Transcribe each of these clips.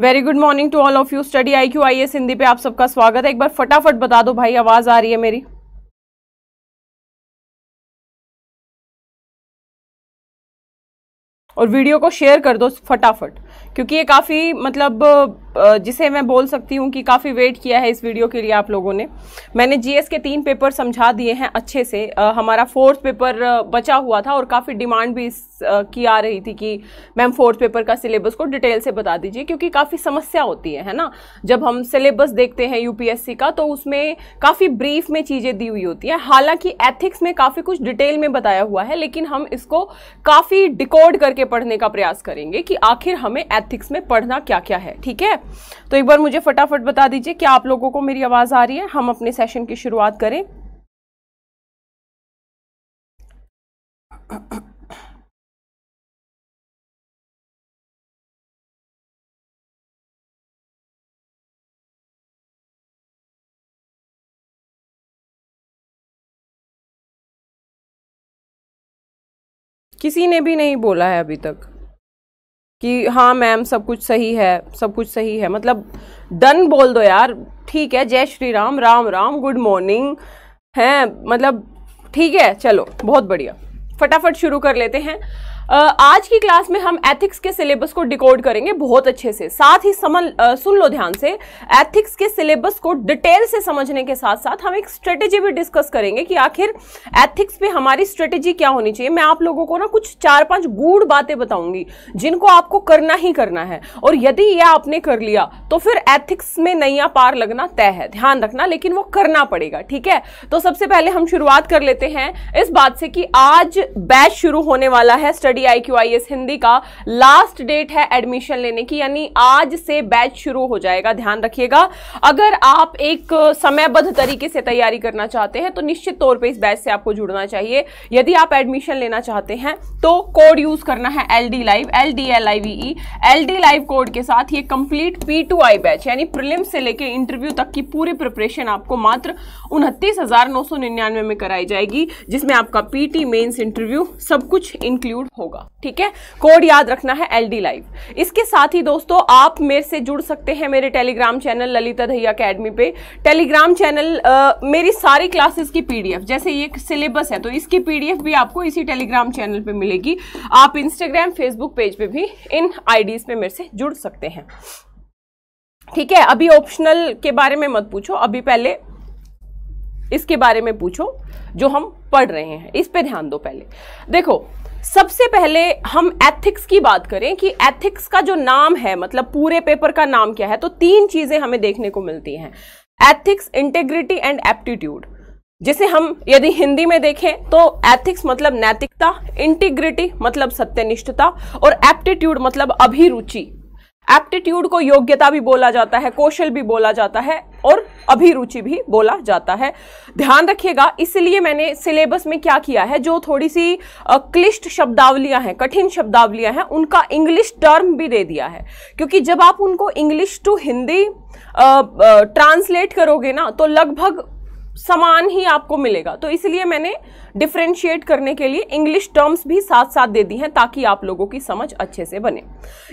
very good morning to all of you study I Q I S Hindi पे आप सबका स्वागत है एक बार फटाफट बता दो भाई आवाज आ रही है मेरी और वीडियो को शेयर कर दो फटाफट क्योंकि ये काफ़ी मतलब जिसे मैं बोल सकती हूँ कि काफ़ी वेट किया है इस वीडियो के लिए आप लोगों ने मैंने जीएस के तीन पेपर समझा दिए हैं अच्छे से हमारा फोर्थ पेपर बचा हुआ था और काफ़ी डिमांड भी इस की आ रही थी कि मैम फोर्थ पेपर का सिलेबस को डिटेल से बता दीजिए क्योंकि काफ़ी समस्या होती है है ना जब हम सिलेबस देखते हैं यूपीएससी का तो उसमें काफ़ी ब्रीफ में चीज़ें दी हुई होती हैं हालांकि एथिक्स में काफ़ी कुछ डिटेल में बताया हुआ है लेकिन हम इसको काफ़ी डिकोड करके पढ़ने का प्रयास करेंगे कि आखिर हमें एथिक्स में पढ़ना क्या क्या है ठीक है तो एक बार मुझे फटाफट बता दीजिए क्या आप लोगों को मेरी आवाज़ आ रही है हम अपने सेशन की शुरुआत करें किसी ने भी नहीं बोला है अभी तक कि हाँ मैम सब कुछ सही है सब कुछ सही है मतलब डन बोल दो यार ठीक है जय श्री राम राम राम गुड मॉर्निंग हैं मतलब ठीक है चलो बहुत बढ़िया फटाफट शुरू कर लेते हैं आज की क्लास में हम एथिक्स के सिलेबस को डिकोड करेंगे बहुत अच्छे से साथ ही समझ सुन लो ध्यान से एथिक्स के सिलेबस को डिटेल से समझने के साथ साथ हम एक स्ट्रेटेजी भी डिस्कस करेंगे कि आखिर एथिक्स पे हमारी स्ट्रेटेजी क्या होनी चाहिए मैं आप लोगों को ना कुछ चार पांच गूढ़ बातें बताऊंगी जिनको आपको करना ही करना है और यदि यह आपने कर लिया तो फिर एथिक्स में नैया पार लगना तय है ध्यान रखना लेकिन वो करना पड़ेगा ठीक है तो सबसे पहले हम शुरुआत कर लेते हैं इस बात से कि आज बैच शुरू होने वाला है स्टडी डी हिंदी का लास्ट डेट है एडमिशन लेने की यानी आज से बैच शुरू हो जाएगा ध्यान रखिएगा अगर आप एक समयबद्ध तरीके से तैयारी करना चाहते हैं तो निश्चित तौर पे इस बैच से आपको जुड़ना चाहिए यदि आप एडमिशन लेना चाहते हैं तो कोड यूज करना है L D live L D L I V L D live code के साथ ये complete P to I batch यानी प्रिलिम से लेकर इंटरव्यू तक की पूरी प्रिपरेशन आपको मात्र उनतीस हजार नौ सौ निन्यानवे में कराई जाएगी जिसमें आपका पीटी मेंस इंटरव्यू सब कुछ इंक्लूड होगा होगा ठीक है कोड याद रखना है एल डी लाइव इसके साथ ही दोस्तों आप मेरे से जुड़ सकते हैं मेरे Telegram channel Lalita Dahiya academy पे टेलीग्राम चैनल आ, मेरी सारी क्लासेस की पीडीएफ जैसे ये सिलेबस है तो इसकी पीडीएफ भी आपको इसी टेलीग्राम चैनल पे मिलेगी आप इंस्टाग्राम फेसबुक पेज पे भी इन आईडीज पे मेरे से जुड़ सकते हैं ठीक है अभी ऑप्शनल के बारे में मत पूछो अभी पहले इसके बारे में पूछो जो हम पढ़ रहे हैं इस पे ध्यान दो पहले देखो सबसे पहले हम एथिक्स की बात करें कि एथिक्स का जो नाम है मतलब पूरे पेपर का नाम क्या है तो तीन चीज़ें हमें देखने को मिलती हैं एथिक्स इंटेग्रिटी एंड एप्टीट्यूड जिसे हम यदि हिंदी में देखें तो एथिक्स मतलब नैतिकता इंटीग्रिटी मतलब सत्यनिष्ठता और एप्टीट्यूड मतलब अभिरुचि एप्टीट्यूड को योग्यता भी बोला जाता है कौशल भी बोला जाता है और अभिरुचि भी बोला जाता है ध्यान रखिएगा इसलिए मैंने सिलेबस में क्या किया है जो थोड़ी सी क्लिष्ट शब्दावलियां हैं कठिन शब्दावलियां हैं उनका इंग्लिश टर्म भी दे दिया है क्योंकि जब आप उनको इंग्लिश टू हिंदी ट्रांसलेट करोगे ना तो लगभग समान ही आपको मिलेगा तो इसलिए मैंने डिफ्रेंशिएट करने के लिए इंग्लिश टर्म्स भी साथ साथ दे दी हैं ताकि आप लोगों की समझ अच्छे से बने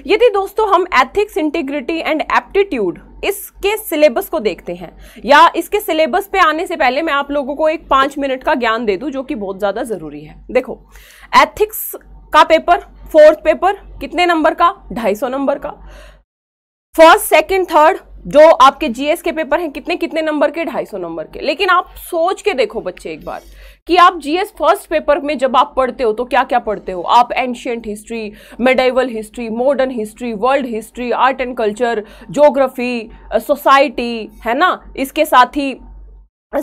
यदि दोस्तों हम एथिक्स इंटीग्रिटी एंड एप्टीट्यूड इसके सिलेबस को देखते हैं या इसके सिलेबस पे आने से पहले मैं आप लोगों को एक पांच मिनट का ज्ञान दे दूं जो कि बहुत ज़्यादा ज़रूरी है देखो एथिक्स का पेपर फोर्थ पेपर कितने नंबर का ढाई सौ नंबर का फर्स्ट सेकंड थर्ड जो आपके जीएस के पेपर हैं कितने कितने नंबर के ढाई सौ नंबर के लेकिन आप सोच के देखो बच्चे एक बार कि आप जीएस फर्स्ट पेपर में जब आप पढ़ते हो तो क्या क्या पढ़ते हो आप ancient history medieval history modern history world history art and culture geography society है ना इसके साथ ही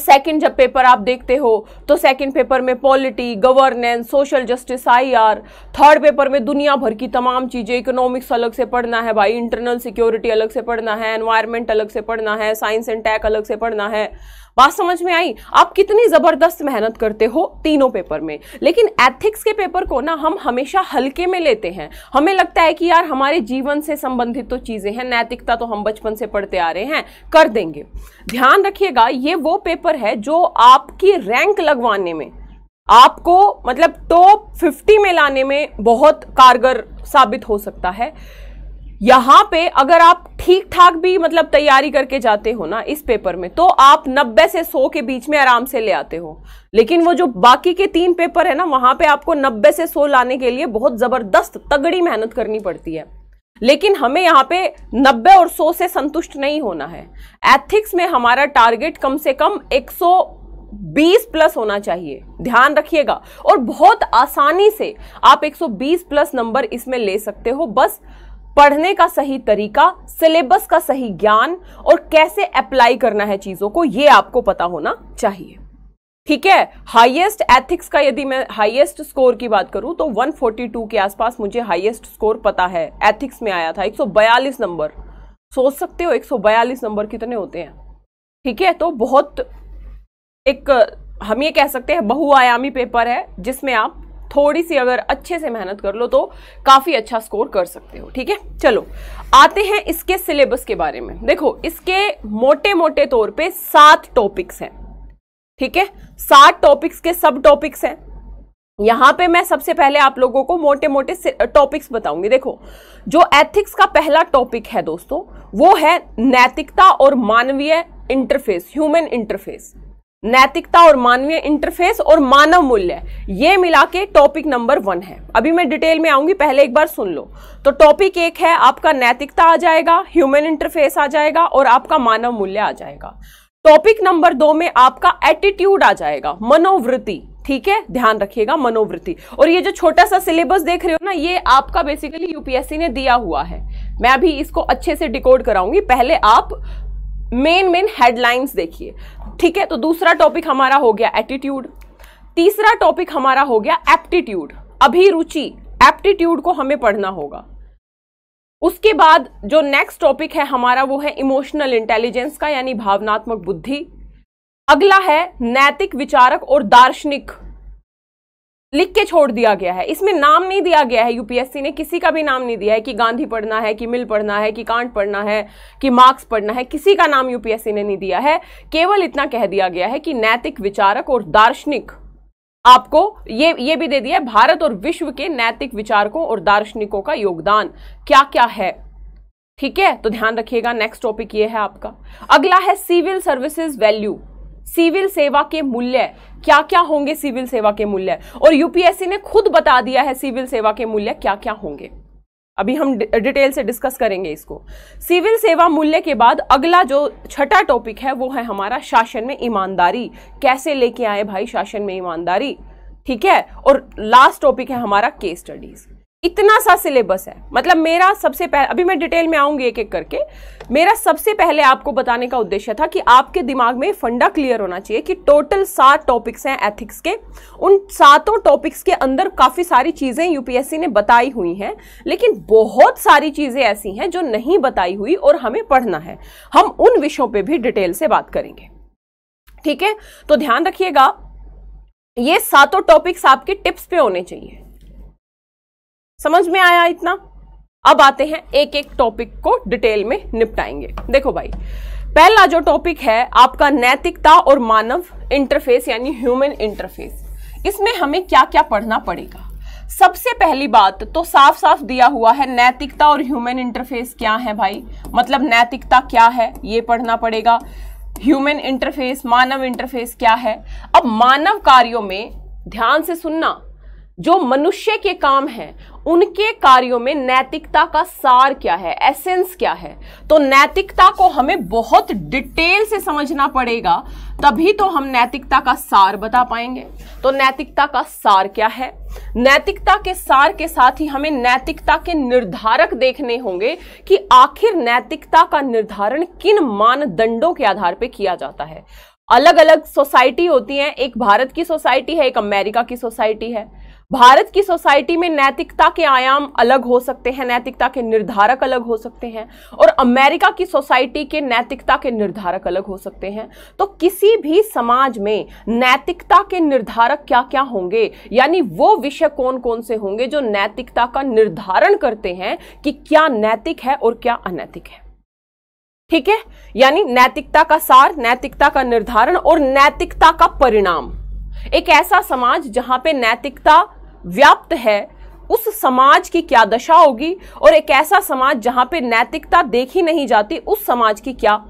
सेकंड uh, जब पेपर आप देखते हो तो सेकंड पेपर में polity governance social justice IR third paper में दुनिया भर की तमाम चीज़ें इकोनॉमिक्स अलग से पढ़ना है भाई इंटरनल सिक्योरिटी अलग से पढ़ना है एनवायरनमेंट अलग से पढ़ना है साइंस एंड टैक अलग से पढ़ना है बात समझ में आई आप कितनी ज़बरदस्त मेहनत करते हो तीनों पेपर में लेकिन एथिक्स के पेपर को ना हम हमेशा हल्के में लेते हैं हमें लगता है कि यार हमारे जीवन से संबंधित तो चीज़ें हैं नैतिकता तो हम बचपन से पढ़ते आ रहे हैं कर देंगे ध्यान रखिएगा ये वो पेपर है जो आपकी रैंक लगवाने में आपको मतलब टॉप 50 में लाने में बहुत कारगर साबित हो सकता है यहां पे अगर आप ठीक ठाक भी मतलब तैयारी करके जाते हो ना इस पेपर में तो आप 90 से 100 के बीच में आराम से ले आते हो लेकिन वो जो बाकी के तीन पेपर है ना वहां पे आपको 90 से 100 लाने के लिए बहुत जबरदस्त तगड़ी मेहनत करनी पड़ती है लेकिन हमें यहाँ पे 90 और 100 से संतुष्ट नहीं होना है एथिक्स में हमारा टारगेट कम से कम 120 प्लस होना चाहिए ध्यान रखिएगा और बहुत आसानी से आप 120 प्लस नंबर इसमें ले सकते हो बस पढ़ने का सही तरीका सिलेबस का सही ज्ञान और कैसे अप्लाई करना है चीजों को ये आपको पता होना चाहिए ठीक है हाईएस्ट एथिक्स का यदि मैं हाईएस्ट स्कोर की बात करूं तो 142 के आसपास मुझे हाईएस्ट स्कोर पता है एथिक्स में आया था 142 नंबर सोच सकते हो 142 नंबर कितने होते हैं ठीक है तो बहुत एक हम ये कह सकते हैं बहुआयामी पेपर है जिसमें आप थोड़ी सी अगर अच्छे से मेहनत कर लो तो काफ़ी अच्छा स्कोर कर सकते हो ठीक है चलो आते हैं इसके सिलेबस के बारे में देखो इसके मोटे मोटे तौर पे सात टॉपिक्स हैं ठीक है सात टॉपिक्स के सब टॉपिक्स हैं यहां पे मैं सबसे पहले आप लोगों को मोटे मोटे टॉपिक्स बताऊंगी देखो जो एथिक्स का पहला टॉपिक है दोस्तों वो है नैतिकता और मानवीय इंटरफेस ह्यूमन इंटरफेस नैतिकता और मानवीय इंटरफेस और मानव मूल्य ये मिला के टॉपिक नंबर वन है अभी मैं डिटेल में आऊंगी पहले एक बार सुन लो तो टॉपिक एक है आपका नैतिकता आ जाएगा ह्यूमन इंटरफेस आ जाएगा और आपका मानव मूल्य आ जाएगा टॉपिक नंबर दो में आपका एटीट्यूड आ जाएगा मनोवृत्ति ठीक है ध्यान रखिएगा मनोवृत्ति और ये जो छोटा सा सिलेबस देख रहे हो ना ये आपका बेसिकली यूपीएससी ने दिया हुआ है मैं अभी इसको अच्छे से डिकोड कराऊंगी पहले आप मेन मेन हेडलाइंस देखिए ठीक है तो दूसरा टॉपिक हमारा हो गया एटीट्यूड तीसरा टॉपिक हमारा हो गया एप्टीट्यूड अभिरुचि एप्टीट्यूड को हमें पढ़ना होगा उसके बाद जो नेक्स्ट टॉपिक है हमारा वो है इमोशनल इंटेलिजेंस का यानी भावनात्मक बुद्धि अगला है नैतिक विचारक और दार्शनिक लिख के छोड़ दिया गया है इसमें नाम नहीं दिया गया है यूपीएससी ने किसी का भी नाम नहीं दिया है कि गांधी पढ़ना है कि मिल पढ़ना है कि कांट पढ़ना है कि मार्क्स पढ़ना है किसी का नाम यूपीएससी ने नहीं दिया है केवल इतना कह दिया गया है कि नैतिक विचारक और दार्शनिक आपको ये ये भी दे दिया है भारत और विश्व के नैतिक विचारकों और दार्शनिकों का योगदान क्या क्या है ठीक है तो ध्यान रखिएगा नेक्स्ट टॉपिक ये है आपका अगला है सिविल सर्विसेज वैल्यू सिविल सेवा के मूल्य क्या क्या होंगे सिविल सेवा के मूल्य और यूपीएससी ने खुद बता दिया है सिविल सेवा के मूल्य क्या क्या होंगे अभी हम डिटेल से डिस्कस करेंगे इसको सिविल सेवा मूल्य के बाद अगला जो छठा टॉपिक है वो है हमारा शासन में ईमानदारी कैसे लेके आए भाई शासन में ईमानदारी ठीक है और लास्ट टॉपिक है हमारा केस स्टडीज इतना सा सिलेबस है मतलब मेरा सबसे पहले अभी मैं डिटेल में आऊंगी एक एक करके मेरा सबसे पहले आपको बताने का उद्देश्य था कि आपके दिमाग में फंडा क्लियर होना चाहिए कि टोटल सात टॉपिक्स हैं एथिक्स के उन सातों टॉपिक्स के अंदर काफ़ी सारी चीज़ें यूपीएससी ने बताई हुई हैं लेकिन बहुत सारी चीज़ें ऐसी हैं जो नहीं बताई हुई और हमें पढ़ना है हम उन विषयों पर भी डिटेल से बात करेंगे ठीक है तो ध्यान रखिएगा ये सातों टॉपिक्स आपके टिप्स पे होने चाहिए समझ में आया इतना अब आते हैं एक एक टॉपिक को डिटेल में निपटाएंगे देखो भाई पहला जो टॉपिक है आपका नैतिकता और मानव इंटरफेस यानी ह्यूमन इंटरफेस इसमें हमें क्या क्या पढ़ना पड़ेगा सबसे पहली बात तो साफ साफ दिया हुआ है नैतिकता और ह्यूमन इंटरफेस क्या है भाई मतलब नैतिकता क्या है ये पढ़ना पड़ेगा ह्यूमन इंटरफेस मानव इंटरफेस क्या है अब मानव कार्यों में ध्यान से सुनना जो मनुष्य के काम हैं उनके कार्यों में नैतिकता का सार क्या है एसेंस क्या है तो नैतिकता को हमें बहुत डिटेल से समझना पड़ेगा तभी तो हम नैतिकता का सार बता पाएंगे तो नैतिकता का सार क्या है नैतिकता के सार के साथ ही हमें नैतिकता के निर्धारक देखने होंगे कि आखिर नैतिकता का निर्धारण किन मानदंडों के आधार पर किया जाता है अलग अलग सोसाइटी होती हैं एक भारत की सोसाइटी है एक अमेरिका की सोसाइटी है भारत की सोसाइटी में नैतिकता के आयाम अलग हो सकते हैं नैतिकता के निर्धारक अलग हो सकते हैं और अमेरिका की सोसाइटी के नैतिकता के निर्धारक अलग हो सकते हैं तो किसी भी समाज में नैतिकता के निर्धारक क्या क्या होंगे यानी वो विषय कौन कौन से होंगे जो नैतिकता का निर्धारण करते हैं कि क्या नैतिक है और क्या अनैतिक है ठीक है यानी नैतिकता का सार नैतिकता का निर्धारण और नैतिकता का परिणाम एक ऐसा समाज जहां पे नैतिकता व्याप्त है उस समाज की क्या दशा होगी और एक ऐसा समाज जहां पे नैतिकता देखी नहीं जाती उस समाज की क्या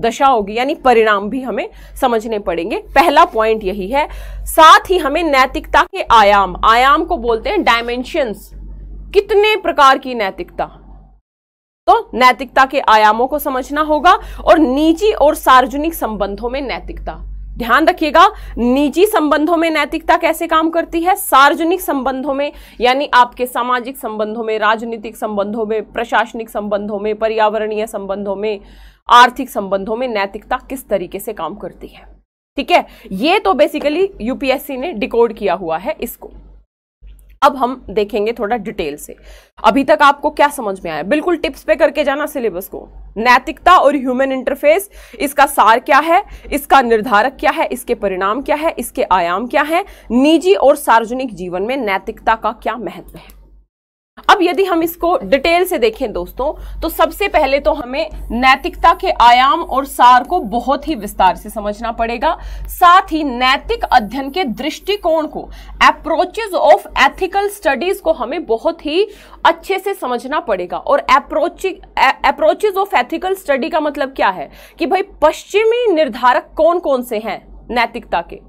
दशा होगी यानी परिणाम भी हमें समझने पड़ेंगे पहला पॉइंट यही है साथ ही हमें नैतिकता के आयाम आयाम को बोलते हैं डायमेंशंस कितने प्रकार की नैतिकता तो नैतिकता के आयामों को समझना होगा और निजी और सार्वजनिक संबंधों में नैतिकता ध्यान रखिएगा निजी संबंधों में नैतिकता कैसे काम करती है सार्वजनिक संबंधों में यानी आपके सामाजिक संबंधों में राजनीतिक संबंधों में प्रशासनिक संबंधों में पर्यावरणीय संबंधों में आर्थिक संबंधों में नैतिकता किस तरीके से काम करती है ठीक है ये तो बेसिकली यूपीएससी ने डिकोड किया हुआ है इसको अब हम देखेंगे थोड़ा डिटेल से अभी तक आपको क्या समझ में आया बिल्कुल टिप्स पे करके जाना सिलेबस को नैतिकता और ह्यूमन इंटरफेस इसका सार क्या है इसका निर्धारक क्या है इसके परिणाम क्या है इसके आयाम क्या है निजी और सार्वजनिक जीवन में नैतिकता का क्या महत्व है अब यदि हम इसको डिटेल से देखें दोस्तों तो सबसे पहले तो हमें नैतिकता के आयाम और सार को बहुत ही विस्तार से समझना पड़ेगा साथ ही नैतिक अध्ययन के दृष्टिकोण को अप्रोचेज ऑफ एथिकल स्टडीज को हमें बहुत ही अच्छे से समझना पड़ेगा और अप्रोचेज ऑफ एथिकल स्टडी का मतलब क्या है कि भाई पश्चिमी निर्धारक कौन कौन से हैं नैतिकता के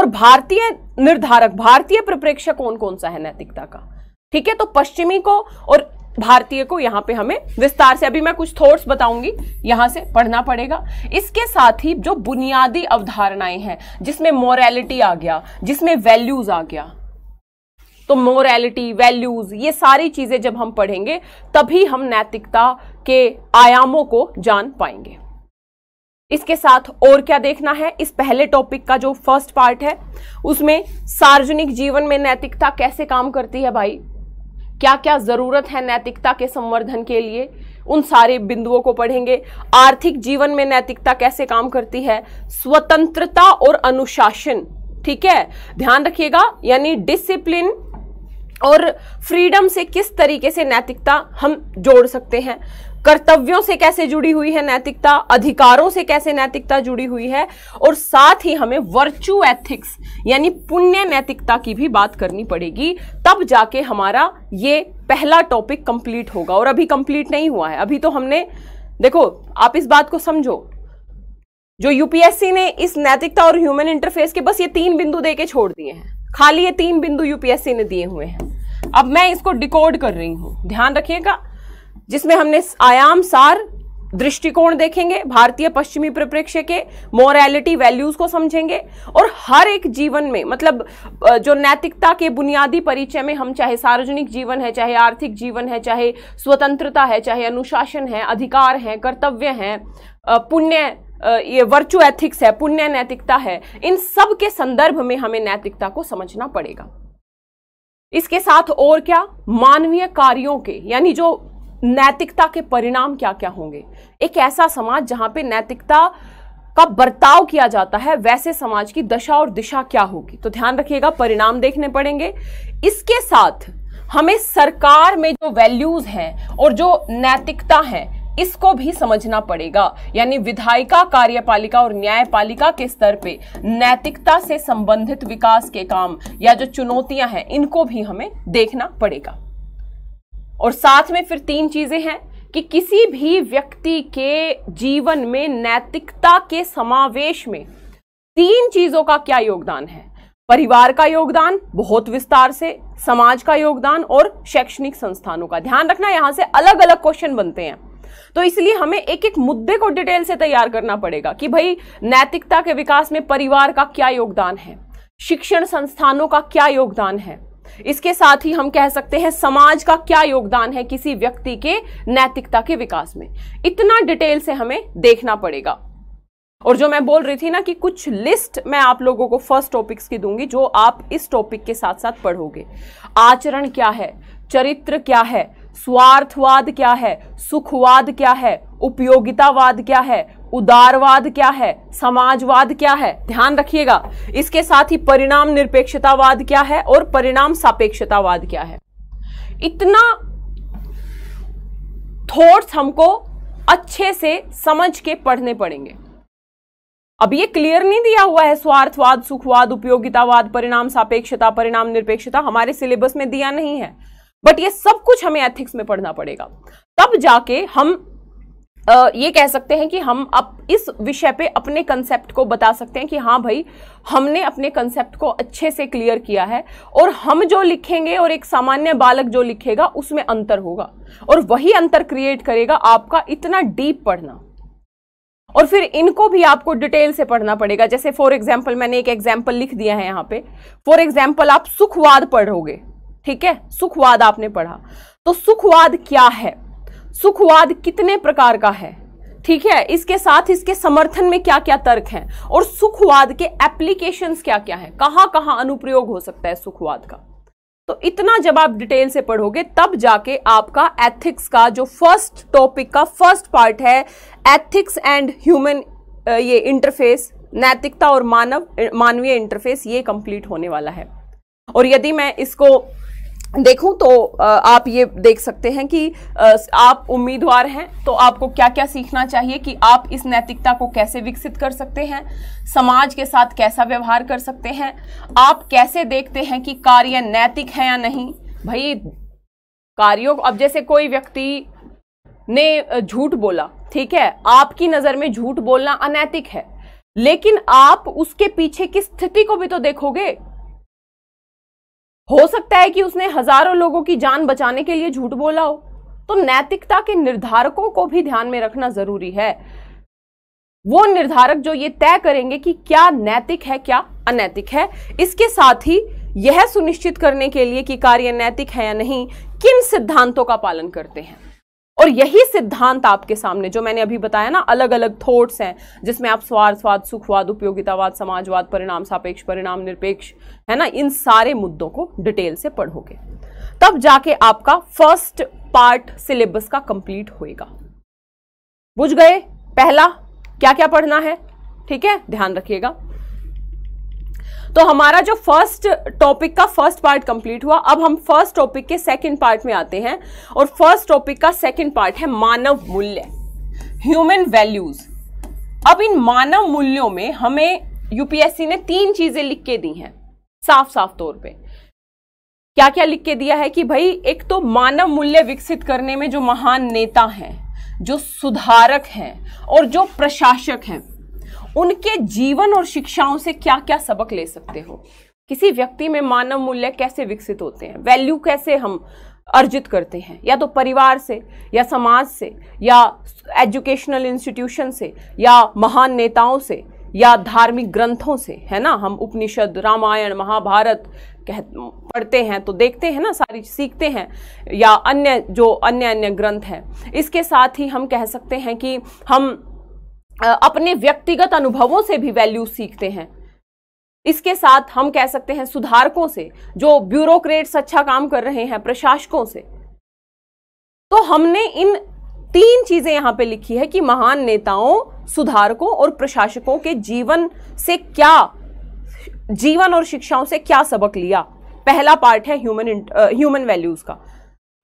और भारतीय निर्धारक भारतीय परिप्रेक्ष्य कौन कौन सा है नैतिकता का ठीक है तो पश्चिमी को और भारतीय को यहां पे हमें विस्तार से अभी मैं कुछ थॉट्स बताऊंगी यहां से पढ़ना पड़ेगा इसके साथ ही जो बुनियादी अवधारणाएं हैं जिसमें मोरालिटी आ गया जिसमें वैल्यूज आ गया तो मोरालिटी वैल्यूज ये सारी चीजें जब हम पढ़ेंगे तभी हम नैतिकता के आयामों को जान पाएंगे इसके साथ और क्या देखना है इस पहले टॉपिक का जो फर्स्ट पार्ट है उसमें सार्वजनिक जीवन में नैतिकता कैसे काम करती है भाई क्या क्या ज़रूरत है नैतिकता के संवर्धन के लिए उन सारे बिंदुओं को पढ़ेंगे आर्थिक जीवन में नैतिकता कैसे काम करती है स्वतंत्रता और अनुशासन ठीक है ध्यान रखिएगा यानी डिसिप्लिन और फ्रीडम से किस तरीके से नैतिकता हम जोड़ सकते हैं कर्तव्यों से कैसे जुड़ी हुई है नैतिकता अधिकारों से कैसे नैतिकता जुड़ी हुई है और साथ ही हमें वर्चू एथिक्स यानी पुण्य नैतिकता की भी बात करनी पड़ेगी तब जाके हमारा ये पहला टॉपिक कंप्लीट होगा और अभी कंप्लीट नहीं हुआ है अभी तो हमने देखो आप इस बात को समझो जो यूपीएससी ने इस नैतिकता और ह्यूमन इंटरफेस के बस ये तीन बिंदु दे के छोड़ दिए हैं खाली ये तीन बिंदु यूपीएससी ने दिए हुए हैं अब मैं इसको डिकोड कर रही हूं ध्यान रखिएगा जिसमें हमने आयाम सार दृष्टिकोण देखेंगे भारतीय पश्चिमी परिप्रेक्ष्य के मोरालिटी वैल्यूज को समझेंगे और हर एक जीवन में मतलब जो नैतिकता के बुनियादी परिचय में हम चाहे सार्वजनिक जीवन है चाहे आर्थिक जीवन है चाहे स्वतंत्रता है चाहे अनुशासन है अधिकार है कर्तव्य है पुण्य ये वर्चु एथिक्स है पुण्य नैतिकता है इन सब के संदर्भ में हमें नैतिकता को समझना पड़ेगा इसके साथ और क्या मानवीय कार्यों के यानी जो नैतिकता के परिणाम क्या क्या होंगे एक ऐसा समाज जहां पे नैतिकता का बर्ताव किया जाता है वैसे समाज की दशा और दिशा क्या होगी तो ध्यान रखिएगा परिणाम देखने पड़ेंगे इसके साथ हमें सरकार में जो वैल्यूज हैं और जो नैतिकता है इसको भी समझना पड़ेगा यानी विधायिका कार्यपालिका और न्यायपालिका के स्तर पे नैतिकता से संबंधित विकास के काम या जो चुनौतियां हैं इनको भी हमें देखना पड़ेगा और साथ में फिर तीन चीज़ें हैं कि किसी भी व्यक्ति के जीवन में नैतिकता के समावेश में तीन चीज़ों का क्या योगदान है परिवार का योगदान बहुत विस्तार से समाज का योगदान और शैक्षणिक संस्थानों का ध्यान रखना यहाँ से अलग अलग क्वेश्चन बनते हैं तो इसलिए हमें एक एक मुद्दे को डिटेल से तैयार करना पड़ेगा कि भाई नैतिकता के विकास में परिवार का क्या योगदान है शिक्षण संस्थानों का क्या योगदान है इसके साथ ही हम कह सकते हैं समाज का क्या योगदान है किसी व्यक्ति के नैतिकता के विकास में इतना डिटेल से हमें देखना पड़ेगा और जो मैं बोल रही थी ना कि कुछ लिस्ट मैं आप लोगों को फर्स्ट टॉपिक्स की दूंगी जो आप इस टॉपिक के साथ साथ पढ़ोगे आचरण क्या है चरित्र क्या है स्वार्थवाद क्या है सुखवाद क्या है उपयोगितावाद क्या है उदारवाद क्या है समाजवाद क्या है ध्यान रखिएगा इसके साथ ही परिणाम निरपेक्षतावाद क्या है और परिणाम सापेक्षतावाद क्या है इतना थॉट्स हमको अच्छे से समझ के पढ़ने पड़ेंगे अब ये क्लियर नहीं दिया हुआ है स्वार्थवाद सुखवाद उपयोगितावाद परिणाम सापेक्षता परिणाम निरपेक्षता हमारे सिलेबस में दिया नहीं है बट ये सब कुछ हमें एथिक्स में पढ़ना पड़ेगा तब जाके हम ये कह सकते हैं कि हम अब इस विषय पे अपने कंसेप्ट को बता सकते हैं कि हाँ भाई हमने अपने कंसेप्ट को अच्छे से क्लियर किया है और हम जो लिखेंगे और एक सामान्य बालक जो लिखेगा उसमें अंतर होगा और वही अंतर क्रिएट करेगा आपका इतना डीप पढ़ना और फिर इनको भी आपको डिटेल से पढ़ना पड़ेगा जैसे फॉर एग्जाम्पल मैंने एक एग्जाम्पल लिख दिया है यहाँ पे फॉर एग्जाम्पल आप सुखवाद पढ़ोगे ठीक है सुखवाद आपने पढ़ा तो सुखवाद क्या है सुखवाद कितने प्रकार का है ठीक है इसके साथ इसके समर्थन में क्या क्या तर्क हैं और सुखवाद के एप्लीकेशंस क्या क्या हैं कहां कहां अनुप्रयोग हो सकता है सुखवाद का तो इतना जब आप डिटेल से पढ़ोगे तब जाके आपका एथिक्स का जो फर्स्ट टॉपिक का फर्स्ट पार्ट है एथिक्स एंड ह्यूमन ये इंटरफेस नैतिकता और मानव मानवीय इंटरफेस ये कंप्लीट होने वाला है और यदि मैं इसको देखूं तो आप ये देख सकते हैं कि आप उम्मीदवार हैं तो आपको क्या क्या सीखना चाहिए कि आप इस नैतिकता को कैसे विकसित कर सकते हैं समाज के साथ कैसा व्यवहार कर सकते हैं आप कैसे देखते हैं कि कार्य नैतिक है या नहीं भाई कार्यों अब जैसे कोई व्यक्ति ने झूठ बोला ठीक है आपकी नज़र में झूठ बोलना अनैतिक है लेकिन आप उसके पीछे की स्थिति को भी तो देखोगे हो सकता है कि उसने हजारों लोगों की जान बचाने के लिए झूठ बोला हो तो नैतिकता के निर्धारकों को भी ध्यान में रखना जरूरी है वो निर्धारक जो ये तय करेंगे कि क्या नैतिक है क्या अनैतिक है इसके साथ ही यह सुनिश्चित करने के लिए कि कार्य नैतिक है या नहीं किन सिद्धांतों का पालन करते हैं और यही सिद्धांत आपके सामने जो मैंने अभी बताया ना अलग अलग थॉट्स हैं जिसमें आप स्वार्थवाद सुखवाद उपयोगितावाद समाजवाद परिणाम सापेक्ष परिणाम निरपेक्ष है ना इन सारे मुद्दों को डिटेल से पढ़ोगे तब जाके आपका फर्स्ट पार्ट सिलेबस का कंप्लीट होएगा बुझ गए पहला क्या क्या पढ़ना है ठीक है ध्यान रखिएगा तो हमारा जो फर्स्ट टॉपिक का फर्स्ट पार्ट कंप्लीट हुआ अब हम फर्स्ट टॉपिक के सेकंड पार्ट में आते हैं और फर्स्ट टॉपिक का सेकंड पार्ट है मानव मूल्य ह्यूमन वैल्यूज अब इन मानव मूल्यों में हमें यूपीएससी ने तीन चीजें लिख के दी हैं साफ साफ तौर पे क्या क्या लिख के दिया है कि भाई एक तो मानव मूल्य विकसित करने में जो महान नेता हैं जो सुधारक हैं और जो प्रशासक हैं उनके जीवन और शिक्षाओं से क्या क्या सबक ले सकते हो किसी व्यक्ति में मानव मूल्य कैसे विकसित होते हैं वैल्यू कैसे हम अर्जित करते हैं या तो परिवार से या समाज से या एजुकेशनल इंस्टीट्यूशन से या महान नेताओं से या धार्मिक ग्रंथों से है ना हम उपनिषद रामायण महाभारत कह पढ़ते हैं तो देखते हैं ना सारी सीखते हैं या अन्य जो अन्य अन्य ग्रंथ हैं इसके साथ ही हम कह सकते हैं कि हम अपने व्यक्तिगत अनुभवों से भी वैल्यू सीखते हैं इसके साथ हम कह सकते हैं सुधारकों से जो ब्यूरोक्रेट्स अच्छा काम कर रहे हैं प्रशासकों से तो हमने इन तीन चीजें यहां पे लिखी है कि महान नेताओं सुधारकों और प्रशासकों के जीवन से क्या जीवन और शिक्षाओं से क्या सबक लिया पहला पार्ट है ह्यूमन ह्यूमन वैल्यूज का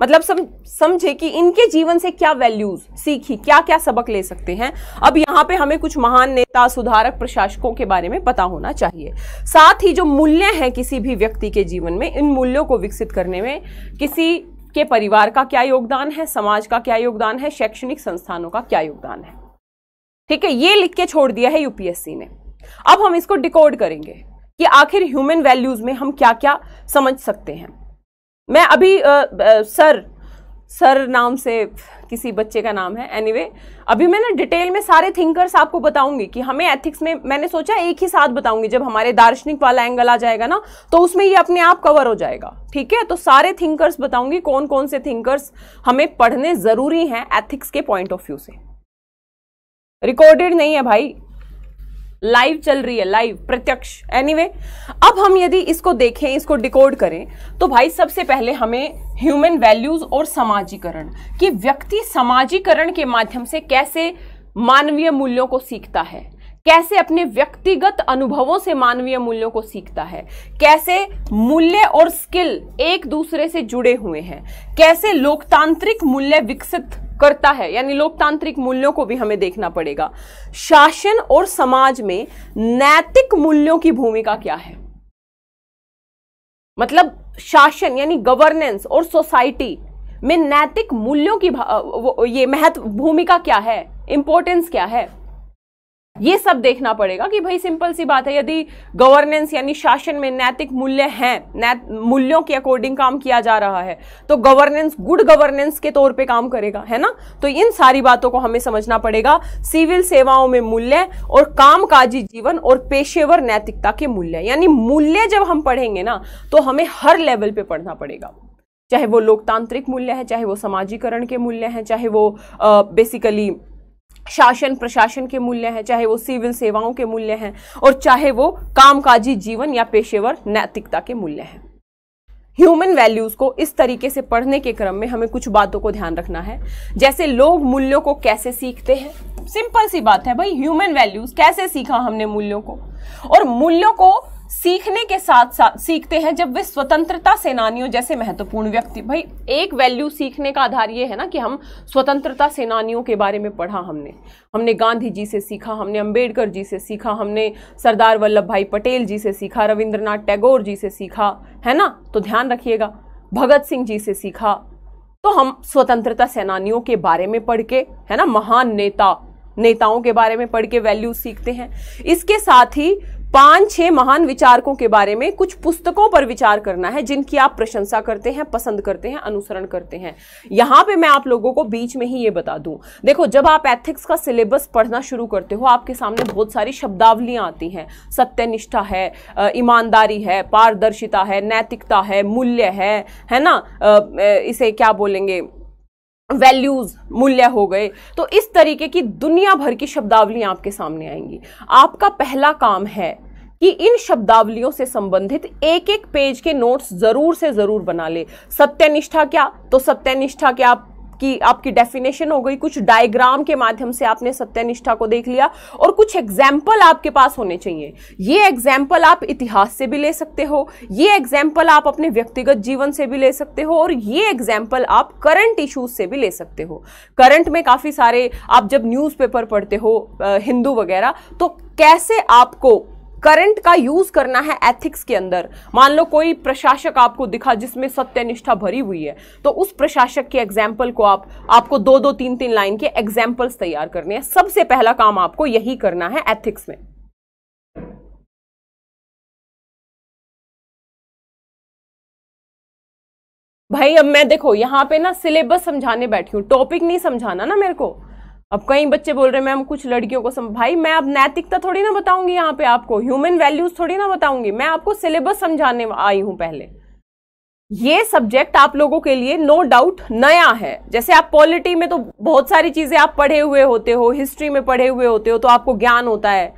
मतलब सम समझे कि इनके जीवन से क्या वैल्यूज सीखी क्या क्या सबक ले सकते हैं अब यहाँ पे हमें कुछ महान नेता सुधारक प्रशासकों के बारे में पता होना चाहिए साथ ही जो मूल्य हैं किसी भी व्यक्ति के जीवन में इन मूल्यों को विकसित करने में किसी के परिवार का क्या योगदान है समाज का क्या योगदान है शैक्षणिक संस्थानों का क्या योगदान है ठीक है ये लिख के छोड़ दिया है यूपीएससी ने अब हम इसको डिकोड करेंगे कि आखिर ह्यूमन वैल्यूज में हम क्या क्या समझ सकते हैं मैं अभी आ, आ, सर सर नाम से किसी बच्चे का नाम है एनीवे anyway, अभी मैं ना डिटेल में सारे थिंकर्स आपको बताऊंगी कि हमें एथिक्स में मैंने सोचा एक ही साथ बताऊंगी जब हमारे दार्शनिक वाला एंगल आ जाएगा ना तो उसमें ये अपने आप कवर हो जाएगा ठीक है तो सारे थिंकर्स बताऊंगी कौन कौन से थिंकर्स हमें पढ़ने ज़रूरी हैं एथिक्स के पॉइंट ऑफ व्यू से रिकॉर्डेड नहीं है भाई लाइव चल रही है लाइव प्रत्यक्ष एनीवे anyway, अब हम यदि इसको देखें इसको डिकोड करें तो भाई सबसे पहले हमें ह्यूमन वैल्यूज और समाजीकरण कि व्यक्ति समाजीकरण के माध्यम से कैसे मानवीय मूल्यों को सीखता है कैसे अपने व्यक्तिगत अनुभवों से मानवीय मूल्यों को सीखता है कैसे मूल्य और स्किल एक दूसरे से जुड़े हुए हैं कैसे लोकतांत्रिक मूल्य विकसित करता है यानी लोकतांत्रिक मूल्यों को भी हमें देखना पड़ेगा शासन और समाज में नैतिक मूल्यों की भूमिका क्या है मतलब शासन यानी गवर्नेंस और सोसाइटी में नैतिक मूल्यों की ये महत्व भूमिका क्या है इंपॉर्टेंस क्या है ये सब देखना पड़ेगा कि भाई सिंपल सी बात है यदि गवर्नेंस यानी शासन में नैतिक मूल्य हैं नैत मूल्यों के अकॉर्डिंग काम किया जा रहा है तो गवर्नेंस गुड गवर्नेंस के तौर पे काम करेगा है ना तो इन सारी बातों को हमें समझना पड़ेगा सिविल सेवाओं में मूल्य और कामकाजी जीवन और पेशेवर नैतिकता के मूल्य यानी मूल्य जब हम पढ़ेंगे ना तो हमें हर लेवल पे पढ़ना पड़ेगा चाहे वो लोकतांत्रिक मूल्य है चाहे वो समाजीकरण के मूल्य हैं चाहे वो बेसिकली uh, शासन प्रशासन के मूल्य हैं चाहे वो सिविल सेवाओं के मूल्य हैं और चाहे वो कामकाजी जीवन या पेशेवर नैतिकता के मूल्य हैं ह्यूमन वैल्यूज़ को इस तरीके से पढ़ने के क्रम में हमें कुछ बातों को ध्यान रखना है जैसे लोग मूल्यों को कैसे सीखते हैं सिंपल सी बात है भाई ह्यूमन वैल्यूज़ कैसे सीखा हमने मूल्यों को और मूल्यों को सीखने के साथ साथ सीखते हैं जब वे स्वतंत्रता सेनानियों जैसे महत्वपूर्ण व्यक्ति भाई एक वैल्यू सीखने का आधार ये है ना कि हम स्वतंत्रता सेनानियों के बारे में पढ़ा हमने हमने गांधी जी से सीखा हमने अंबेडकर जी से सीखा हमने सरदार वल्लभ भाई पटेल जी से सीखा रविंद्रनाथ टैगोर जी से सीखा है ना तो ध्यान रखिएगा भगत सिंह जी से सीखा तो हम स्वतंत्रता सेनानियों के बारे में पढ़ के है ना महान नेता नेताओं के बारे में पढ़ के वैल्यू सीखते हैं इसके साथ ही पांच छह महान विचारकों के बारे में कुछ पुस्तकों पर विचार करना है जिनकी आप प्रशंसा करते हैं पसंद करते हैं अनुसरण करते हैं यहां पे मैं आप लोगों को बीच में ही ये बता दूं देखो जब आप एथिक्स का सिलेबस पढ़ना शुरू करते हो आपके सामने बहुत सारी शब्दावलियां आती हैं सत्यनिष्ठा है ईमानदारी है पारदर्शिता है नैतिकता है मूल्य है है ना इसे क्या बोलेंगे वैल्यूज मूल्य हो गए तो इस तरीके की दुनिया भर की शब्दावलियां आपके सामने आएंगी आपका पहला काम है कि इन शब्दावलियों से संबंधित एक एक पेज के नोट्स जरूर से जरूर बना ले सत्यनिष्ठा क्या तो सत्यनिष्ठा के आप आपकी आपकी डेफिनेशन हो गई कुछ डायग्राम के माध्यम से आपने सत्यनिष्ठा को देख लिया और कुछ एग्जाम्पल आपके पास होने चाहिए ये एग्जाम्पल आप इतिहास से भी ले सकते हो ये एग्जाम्पल आप अपने व्यक्तिगत जीवन से भी ले सकते हो और ये एग्जाम्पल आप करंट इशूज से भी ले सकते हो करंट में काफ़ी सारे आप जब न्यूज़पेपर पढ़ते हो हिंदू वगैरह तो कैसे आपको करंट का यूज करना है एथिक्स के अंदर मान लो कोई प्रशासक आपको दिखा जिसमें सत्यनिष्ठा भरी हुई है तो उस प्रशासक के एग्जाम्पल को आप आपको दो दो तीन तीन लाइन के एग्जाम्पल्स तैयार करने हैं सबसे पहला काम आपको यही करना है एथिक्स में भाई अब मैं देखो यहां पे ना सिलेबस समझाने बैठी हूं टॉपिक नहीं समझाना ना मेरे को अब कई बच्चे बोल रहे हैं मैम कुछ लड़कियों को सम भाई मैं अब नैतिकता थोड़ी ना बताऊंगी यहाँ पे आपको ह्यूमन वैल्यूज थोड़ी ना बताऊंगी मैं आपको सिलेबस समझाने आई हूँ पहले ये सब्जेक्ट आप लोगों के लिए नो डाउट नया है जैसे आप पॉलिटी में तो बहुत सारी चीजें आप पढ़े हुए होते हो हिस्ट्री में पढ़े हुए होते हो तो आपको ज्ञान होता है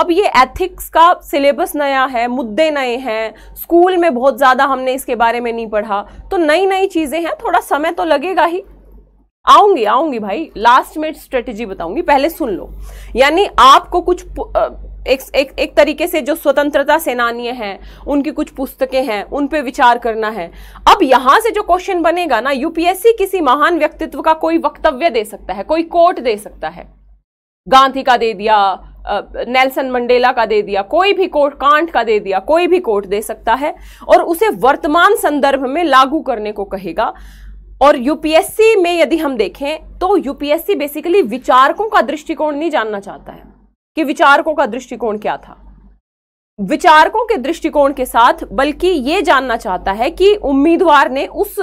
अब ये एथिक्स का सिलेबस नया है मुद्दे नए हैं स्कूल में बहुत ज़्यादा हमने इसके बारे में नहीं पढ़ा तो नई नई चीज़ें हैं थोड़ा समय तो लगेगा ही आऊंगी आऊंगी भाई लास्ट में स्ट्रेटेजी बताऊंगी पहले सुन लो यानी आपको कुछ एक, एक, एक तरीके से जो स्वतंत्रता सेनानी हैं उनकी कुछ पुस्तकें हैं उन पे विचार करना है अब यहां से जो क्वेश्चन बनेगा ना यूपीएससी किसी महान व्यक्तित्व का कोई वक्तव्य दे सकता है कोई कोट दे सकता है गांधी का दे दिया नेल्सन मंडेला का दे दिया कोई भी कोर्ट कांट का दे दिया कोई भी कोर्ट दे सकता है और उसे वर्तमान संदर्भ में लागू करने को कहेगा और यूपीएससी में यदि हम देखें तो यूपीएससी बेसिकली विचारकों का दृष्टिकोण नहीं जानना चाहता है कि विचारकों का दृष्टिकोण क्या था विचारकों के दृष्टिकोण के साथ बल्कि ये जानना चाहता है कि उम्मीदवार ने उस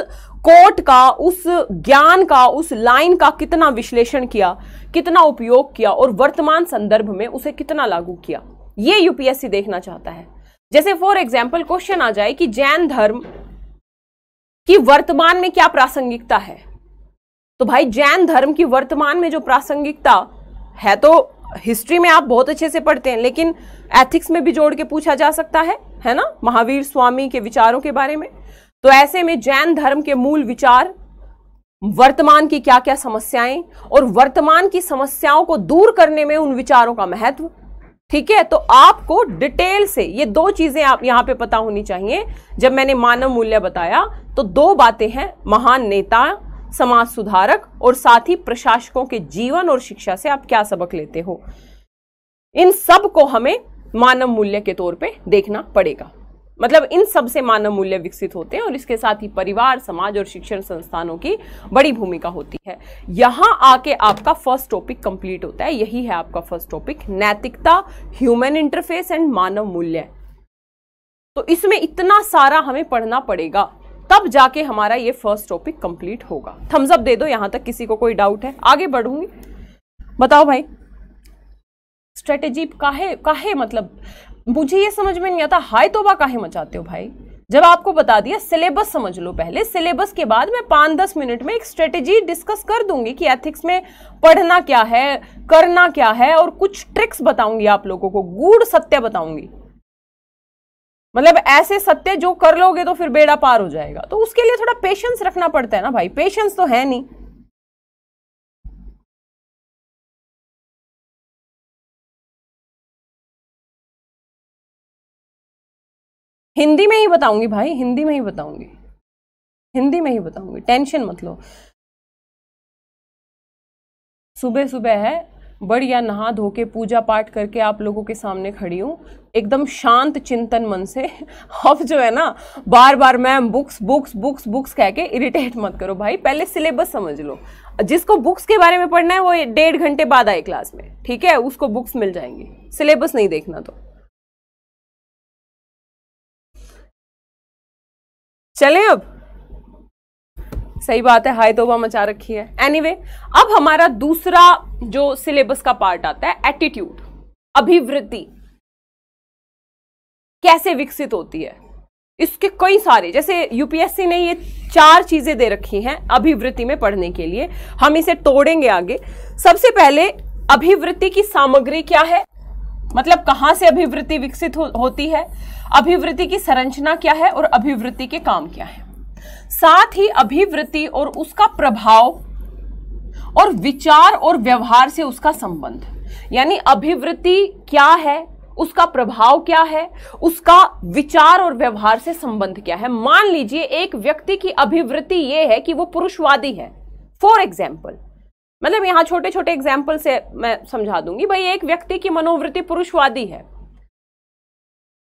कोट का उस ज्ञान का उस लाइन का कितना विश्लेषण किया कितना उपयोग किया और वर्तमान संदर्भ में उसे कितना लागू किया ये यूपीएससी देखना चाहता है जैसे फॉर एग्जाम्पल क्वेश्चन आ जाए कि जैन धर्म कि वर्तमान में क्या प्रासंगिकता है तो भाई जैन धर्म की वर्तमान में जो प्रासंगिकता है तो हिस्ट्री में आप बहुत अच्छे से पढ़ते हैं लेकिन एथिक्स में भी जोड़ के पूछा जा सकता है है ना महावीर स्वामी के विचारों के बारे में तो ऐसे में जैन धर्म के मूल विचार वर्तमान की क्या क्या समस्याएं और वर्तमान की समस्याओं को दूर करने में उन विचारों का महत्व ठीक है तो आपको डिटेल से ये दो चीजें आप यहां पे पता होनी चाहिए जब मैंने मानव मूल्य बताया तो दो बातें हैं महान नेता समाज सुधारक और साथ ही प्रशासकों के जीवन और शिक्षा से आप क्या सबक लेते हो इन सब को हमें मानव मूल्य के तौर पे देखना पड़ेगा मतलब इन सब से मानव मूल्य विकसित होते हैं और इसके साथ ही परिवार समाज और शिक्षण संस्थानों की बड़ी भूमिका होती है यहाँ आके आपका फर्स्ट टॉपिक कंप्लीट होता है यही है आपका फर्स्ट टॉपिक नैतिकता ह्यूमन इंटरफेस एंड मानव मूल्य तो इसमें इतना सारा हमें पढ़ना पड़ेगा तब जाके हमारा ये फर्स्ट टॉपिक कंप्लीट होगा थम्सअप दे दो यहाँ तक किसी को कोई डाउट है आगे बढ़ूंगी बताओ भाई स्ट्रेटेजी काहे काहे मतलब मुझे ये समझ में नहीं आता हाय तोबा काहे मचाते हो भाई जब आपको बता दिया सिलेबस समझ लो पहले सिलेबस के बाद मैं पाँच दस मिनट में एक स्ट्रेटेजी डिस्कस कर दूंगी कि एथिक्स में पढ़ना क्या है करना क्या है और कुछ ट्रिक्स बताऊंगी आप लोगों को गूढ़ सत्य बताऊंगी मतलब ऐसे सत्य जो कर लोगे तो फिर बेड़ा पार हो जाएगा तो उसके लिए थोड़ा पेशेंस रखना पड़ता है ना भाई पेशेंस तो है नहीं हिंदी में ही बताऊंगी भाई हिंदी में ही बताऊंगी हिंदी में ही बताऊंगी टेंशन मत लो सुबह सुबह है बढ़िया नहा धो के पूजा पाठ करके आप लोगों के सामने खड़ी हूँ एकदम शांत चिंतन मन से अब जो है ना बार बार ma'am books books books books कह के इरिटेट मत करो भाई पहले सिलेबस समझ लो जिसको बुक्स के बारे में पढ़ना है वो डेढ़ घंटे बाद आए क्लास में ठीक है उसको बुक्स मिल जाएंगी सिलेबस नहीं देखना तो चलें अब सही बात है हाय तोबा मचा रखी है एनीवे anyway, अब हमारा दूसरा जो सिलेबस का पार्ट आता है एटीट्यूड अभिवृत्ति कैसे विकसित होती है इसके कई सारे जैसे यूपीएससी ने ये चार चीजें दे रखी हैं अभिवृत्ति में पढ़ने के लिए हम इसे तोड़ेंगे आगे सबसे पहले अभिवृत्ति की सामग्री क्या है मतलब कहाँ से अभिवृत्ति विकसित हो, होती है अभिवृत्ति की संरचना क्या है और अभिवृत्ति के काम क्या है साथ ही अभिवृत्ति और उसका प्रभाव और विचार और व्यवहार से उसका संबंध यानी अभिवृत्ति क्या है उसका प्रभाव क्या है उसका विचार और व्यवहार से संबंध क्या है मान लीजिए एक व्यक्ति की अभिवृत्ति यह है कि वो पुरुषवादी है फॉर एग्जाम्पल मतलब यहाँ छोटे छोटे एग्जाम्पल से मैं समझा दूंगी भाई एक व्यक्ति की मनोवृत्ति पुरुषवादी है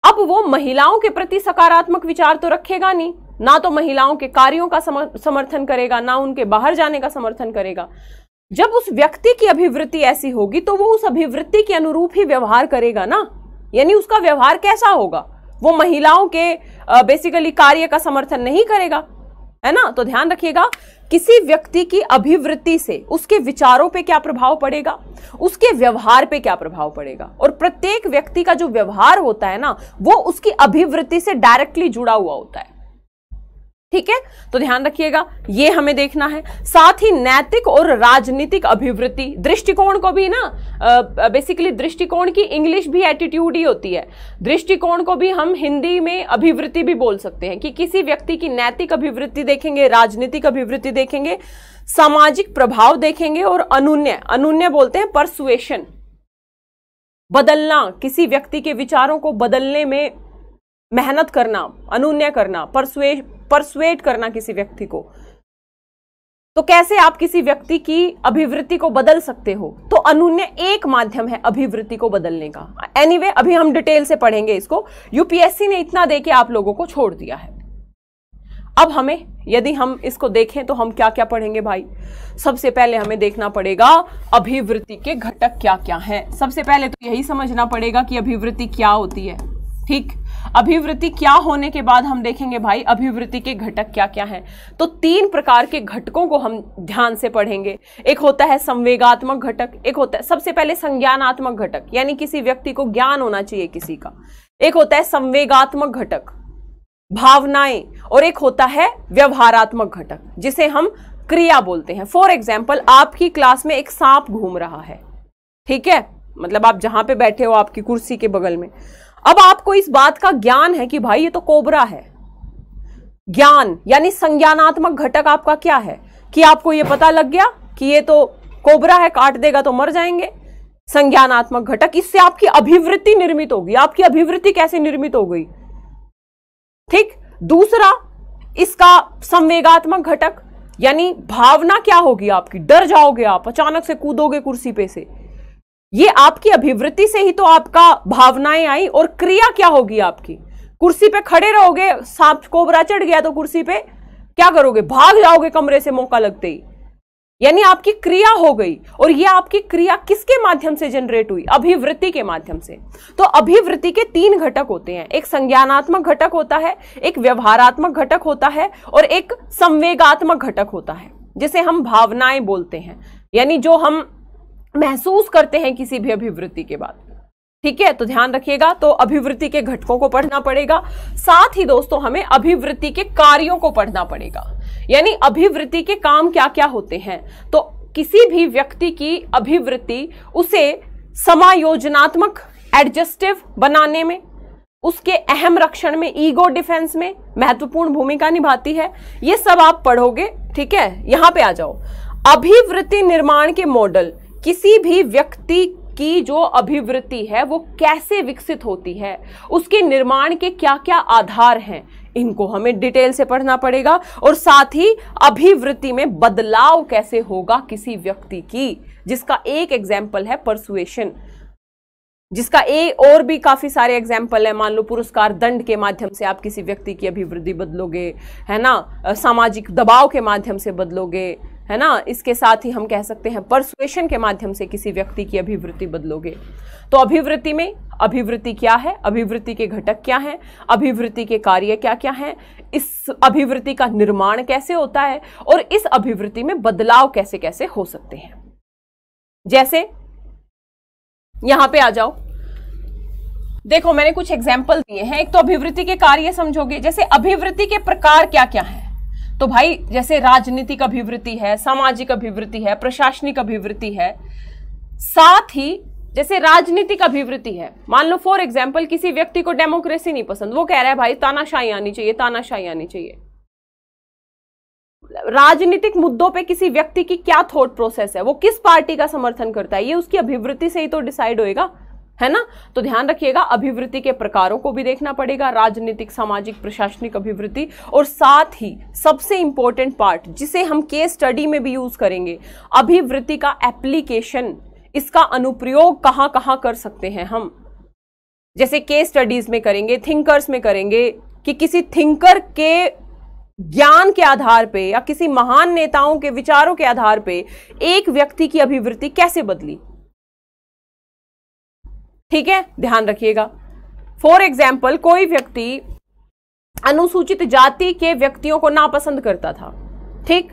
अब वो महिलाओं के प्रति सकारात्मक विचार तो रखेगा नहीं ना तो महिलाओं के कार्यों का समर्थन करेगा ना उनके बाहर जाने का समर्थन करेगा जब उस व्यक्ति की अभिवृत्ति ऐसी होगी तो वो उस अभिवृत्ति के अनुरूप ही व्यवहार करेगा ना यानी उसका व्यवहार कैसा होगा वो महिलाओं के बेसिकली कार्य का समर्थन नहीं करेगा है ना तो ध्यान रखिएगा किसी व्यक्ति की अभिवृत्ति से उसके विचारों पे क्या प्रभाव पड़ेगा उसके व्यवहार पे क्या प्रभाव पड़ेगा और प्रत्येक व्यक्ति का जो व्यवहार होता है ना वो उसकी अभिवृत्ति से डायरेक्टली जुड़ा हुआ होता है ठीक है तो ध्यान रखिएगा ये हमें देखना है साथ ही नैतिक और राजनीतिक अभिवृत्ति दृष्टिकोण को भी ना बेसिकली दृष्टिकोण की इंग्लिश भी एटीट्यूड ही होती है दृष्टिकोण को भी हम हिंदी में अभिवृत्ति भी बोल सकते हैं कि किसी व्यक्ति की नैतिक अभिवृत्ति देखेंगे राजनीतिक अभिवृत्ति देखेंगे सामाजिक प्रभाव देखेंगे और अनुन्य अनुन्य बोलते हैं परसुएशन बदलना किसी व्यक्ति के विचारों को बदलने में मेहनत करना अनुन्य करना परसुए परसुएट करना किसी व्यक्ति को तो कैसे आप किसी व्यक्ति की अभिवृत्ति को बदल सकते हो तो अनुन्य एक माध्यम है अभिवृत्ति को बदलने का एनीवे anyway, अभी हम डिटेल से पढ़ेंगे इसको यूपीएससी ने इतना दे के आप लोगों को छोड़ दिया है अब हमें यदि हम इसको देखें तो हम क्या क्या पढ़ेंगे भाई सबसे पहले हमें देखना पड़ेगा अभिवृत्ति के घटक क्या क्या हैं सबसे पहले तो यही समझना पड़ेगा कि अभिवृत्ति क्या होती है ठीक अभिवृत्ति क्या होने के बाद हम देखेंगे भाई अभिवृत्ति के घटक क्या क्या हैं तो तीन प्रकार के घटकों को हम ध्यान से पढ़ेंगे एक होता है संवेगात्मक घटक एक होता है सबसे पहले संज्ञानात्मक घटक यानी किसी व्यक्ति को ज्ञान होना चाहिए किसी का एक होता है संवेगात्मक घटक भावनाएं और एक होता है व्यवहारात्मक घटक जिसे हम क्रिया बोलते हैं फॉर एग्जाम्पल आपकी क्लास में एक सांप घूम रहा है ठीक है मतलब आप जहां पे बैठे हो आपकी कुर्सी के बगल में अब आपको इस बात का ज्ञान है कि भाई ये तो कोबरा है ज्ञान यानी संज्ञानात्मक घटक आपका क्या है कि आपको ये पता लग गया कि ये तो कोबरा है काट देगा तो मर जाएंगे संज्ञानात्मक घटक इससे आपकी अभिवृत्ति निर्मित होगी आपकी अभिवृत्ति कैसे निर्मित हो गई ठीक दूसरा इसका संवेगात्मक घटक यानी भावना क्या होगी आपकी डर जाओगे आप अचानक से कूदोगे कुर्सी पे से ये आपकी अभिवृत्ति से ही तो आपका भावनाएं आई और क्रिया क्या होगी आपकी कुर्सी पे खड़े रहोगे सांप कोबरा चढ़ गया तो कुर्सी पे क्या करोगे भाग जाओगे कमरे से मौका लगते ही यानी आपकी क्रिया हो गई और ये आपकी क्रिया किसके माध्यम से जनरेट हुई अभिवृत्ति के माध्यम से तो अभिवृत्ति के तीन घटक होते हैं एक संज्ञानात्मक घटक होता है एक व्यवहारात्मक घटक होता है और एक संवेगात्मक घटक होता है जिसे हम भावनाएं बोलते हैं यानी जो हम महसूस करते हैं किसी भी अभिवृत्ति के बाद ठीक है तो ध्यान रखिएगा तो अभिवृत्ति के घटकों को पढ़ना पड़ेगा साथ ही दोस्तों हमें अभिवृत्ति के कार्यों को पढ़ना पड़ेगा यानी अभिवृत्ति के काम क्या क्या होते हैं तो किसी भी व्यक्ति की अभिवृत्ति उसे समायोजनात्मक एडजस्टिव बनाने में उसके अहम रक्षण में ईगो डिफेंस में महत्वपूर्ण भूमिका निभाती है ये सब आप पढ़ोगे ठीक है यहां पे आ जाओ अभिवृत्ति निर्माण के मॉडल किसी भी व्यक्ति की जो अभिवृत्ति है वो कैसे विकसित होती है उसके निर्माण के क्या क्या आधार हैं इनको हमें डिटेल से पढ़ना पड़ेगा और साथ ही अभिवृत्ति में बदलाव कैसे होगा किसी व्यक्ति की जिसका एक एग्जाम्पल है परसुएशन जिसका ए और भी काफ़ी सारे एग्जाम्पल है मान लो पुरस्कार दंड के माध्यम से आप किसी व्यक्ति की अभिवृद्धि बदलोगे है ना सामाजिक दबाव के माध्यम से बदलोगे है ना इसके साथ ही हम कह सकते हैं परसुएशन के माध्यम से किसी व्यक्ति की अभिवृत्ति बदलोगे तो अभिवृत्ति में अभिवृत्ति क्या है अभिवृत्ति के घटक क्या हैं अभिवृत्ति के कार्य क्या क्या हैं इस अभिवृत्ति का निर्माण कैसे होता है और इस अभिवृत्ति में बदलाव कैसे कैसे हो सकते हैं जैसे यहां पे आ जाओ देखो मैंने कुछ एग्जाम्पल दिए हैं एक तो अभिवृत्ति के कार्य समझोगे जैसे अभिवृत्ति के प्रकार क्या क्या है तो भाई जैसे राजनीतिक अभिवृत्ति है सामाजिक अभिवृत्ति है प्रशासनिक अभिवृत्ति है साथ ही जैसे राजनीतिक अभिवृत्ति है मान लो फॉर एग्जाम्पल किसी व्यक्ति को डेमोक्रेसी नहीं पसंद वो कह रहा है भाई तानाशाही आनी चाहिए तानाशाही आनी चाहिए राजनीतिक मुद्दों पे किसी व्यक्ति की क्या थॉट प्रोसेस है वो किस पार्टी का समर्थन करता है ये उसकी अभिवृत्ति से ही तो डिसाइड होएगा है ना तो ध्यान रखिएगा अभिवृत्ति के प्रकारों को भी देखना पड़ेगा राजनीतिक सामाजिक प्रशासनिक अभिवृत्ति और साथ ही सबसे इंपॉर्टेंट पार्ट जिसे हम केस स्टडी में भी यूज करेंगे अभिवृत्ति का एप्लीकेशन इसका अनुप्रयोग कहाँ कहाँ कर सकते हैं हम जैसे केस स्टडीज में करेंगे थिंकर्स में करेंगे कि किसी थिंकर के ज्ञान के आधार पे या किसी महान नेताओं के विचारों के आधार पे एक व्यक्ति की अभिवृत्ति कैसे बदली ठीक है ध्यान रखिएगा फॉर एग्जाम्पल कोई व्यक्ति अनुसूचित जाति के व्यक्तियों को नापसंद करता था ठीक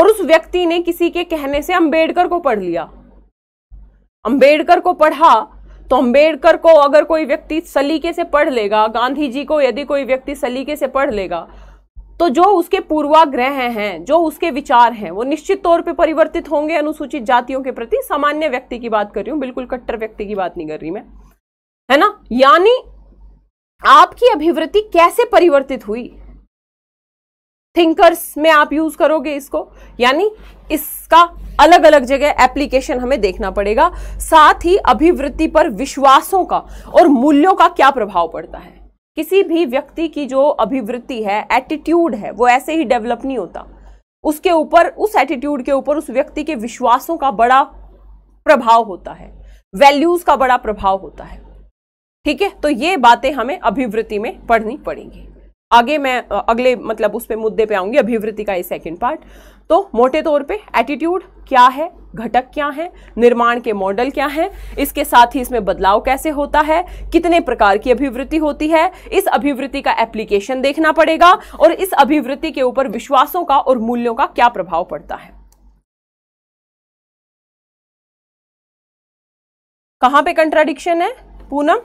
और उस व्यक्ति ने किसी के कहने से अंबेडकर को पढ़ लिया अंबेडकर को पढ़ा तो अंबेडकर को अगर कोई व्यक्ति सलीके से पढ़ लेगा गांधी जी को यदि कोई व्यक्ति सलीके से पढ़ लेगा तो जो उसके पूर्वाग्रह हैं जो उसके विचार हैं वो निश्चित तौर पे परिवर्तित होंगे अनुसूचित जातियों के प्रति सामान्य व्यक्ति की बात कर रही हूँ बिल्कुल कट्टर व्यक्ति की बात नहीं कर रही मैं है ना यानी आपकी अभिवृत्ति कैसे परिवर्तित हुई थिंकर्स में आप यूज करोगे इसको यानी इसका अलग अलग जगह एप्लीकेशन हमें देखना पड़ेगा साथ ही अभिवृत्ति पर विश्वासों का और मूल्यों का क्या प्रभाव पड़ता है किसी भी व्यक्ति की जो अभिवृत्ति है एटीट्यूड है वो ऐसे ही डेवलप नहीं होता उसके ऊपर उस एटीट्यूड के ऊपर उस व्यक्ति के विश्वासों का बड़ा प्रभाव होता है वैल्यूज का बड़ा प्रभाव होता है ठीक है तो ये बातें हमें अभिवृत्ति में पढ़नी पड़ेंगी आगे मैं अगले मतलब उस पर मुद्दे पे आऊंगी अभिवृत्ति का ये सेकंड पार्ट तो मोटे तौर पे एटीट्यूड क्या है घटक क्या हैं निर्माण के मॉडल क्या हैं इसके साथ ही इसमें बदलाव कैसे होता है कितने प्रकार की अभिवृत्ति होती है इस अभिवृत्ति का एप्लीकेशन देखना पड़ेगा और इस अभिवृत्ति के ऊपर विश्वासों का और मूल्यों का क्या प्रभाव पड़ता है कहां पे कंट्राडिक्शन है पूनम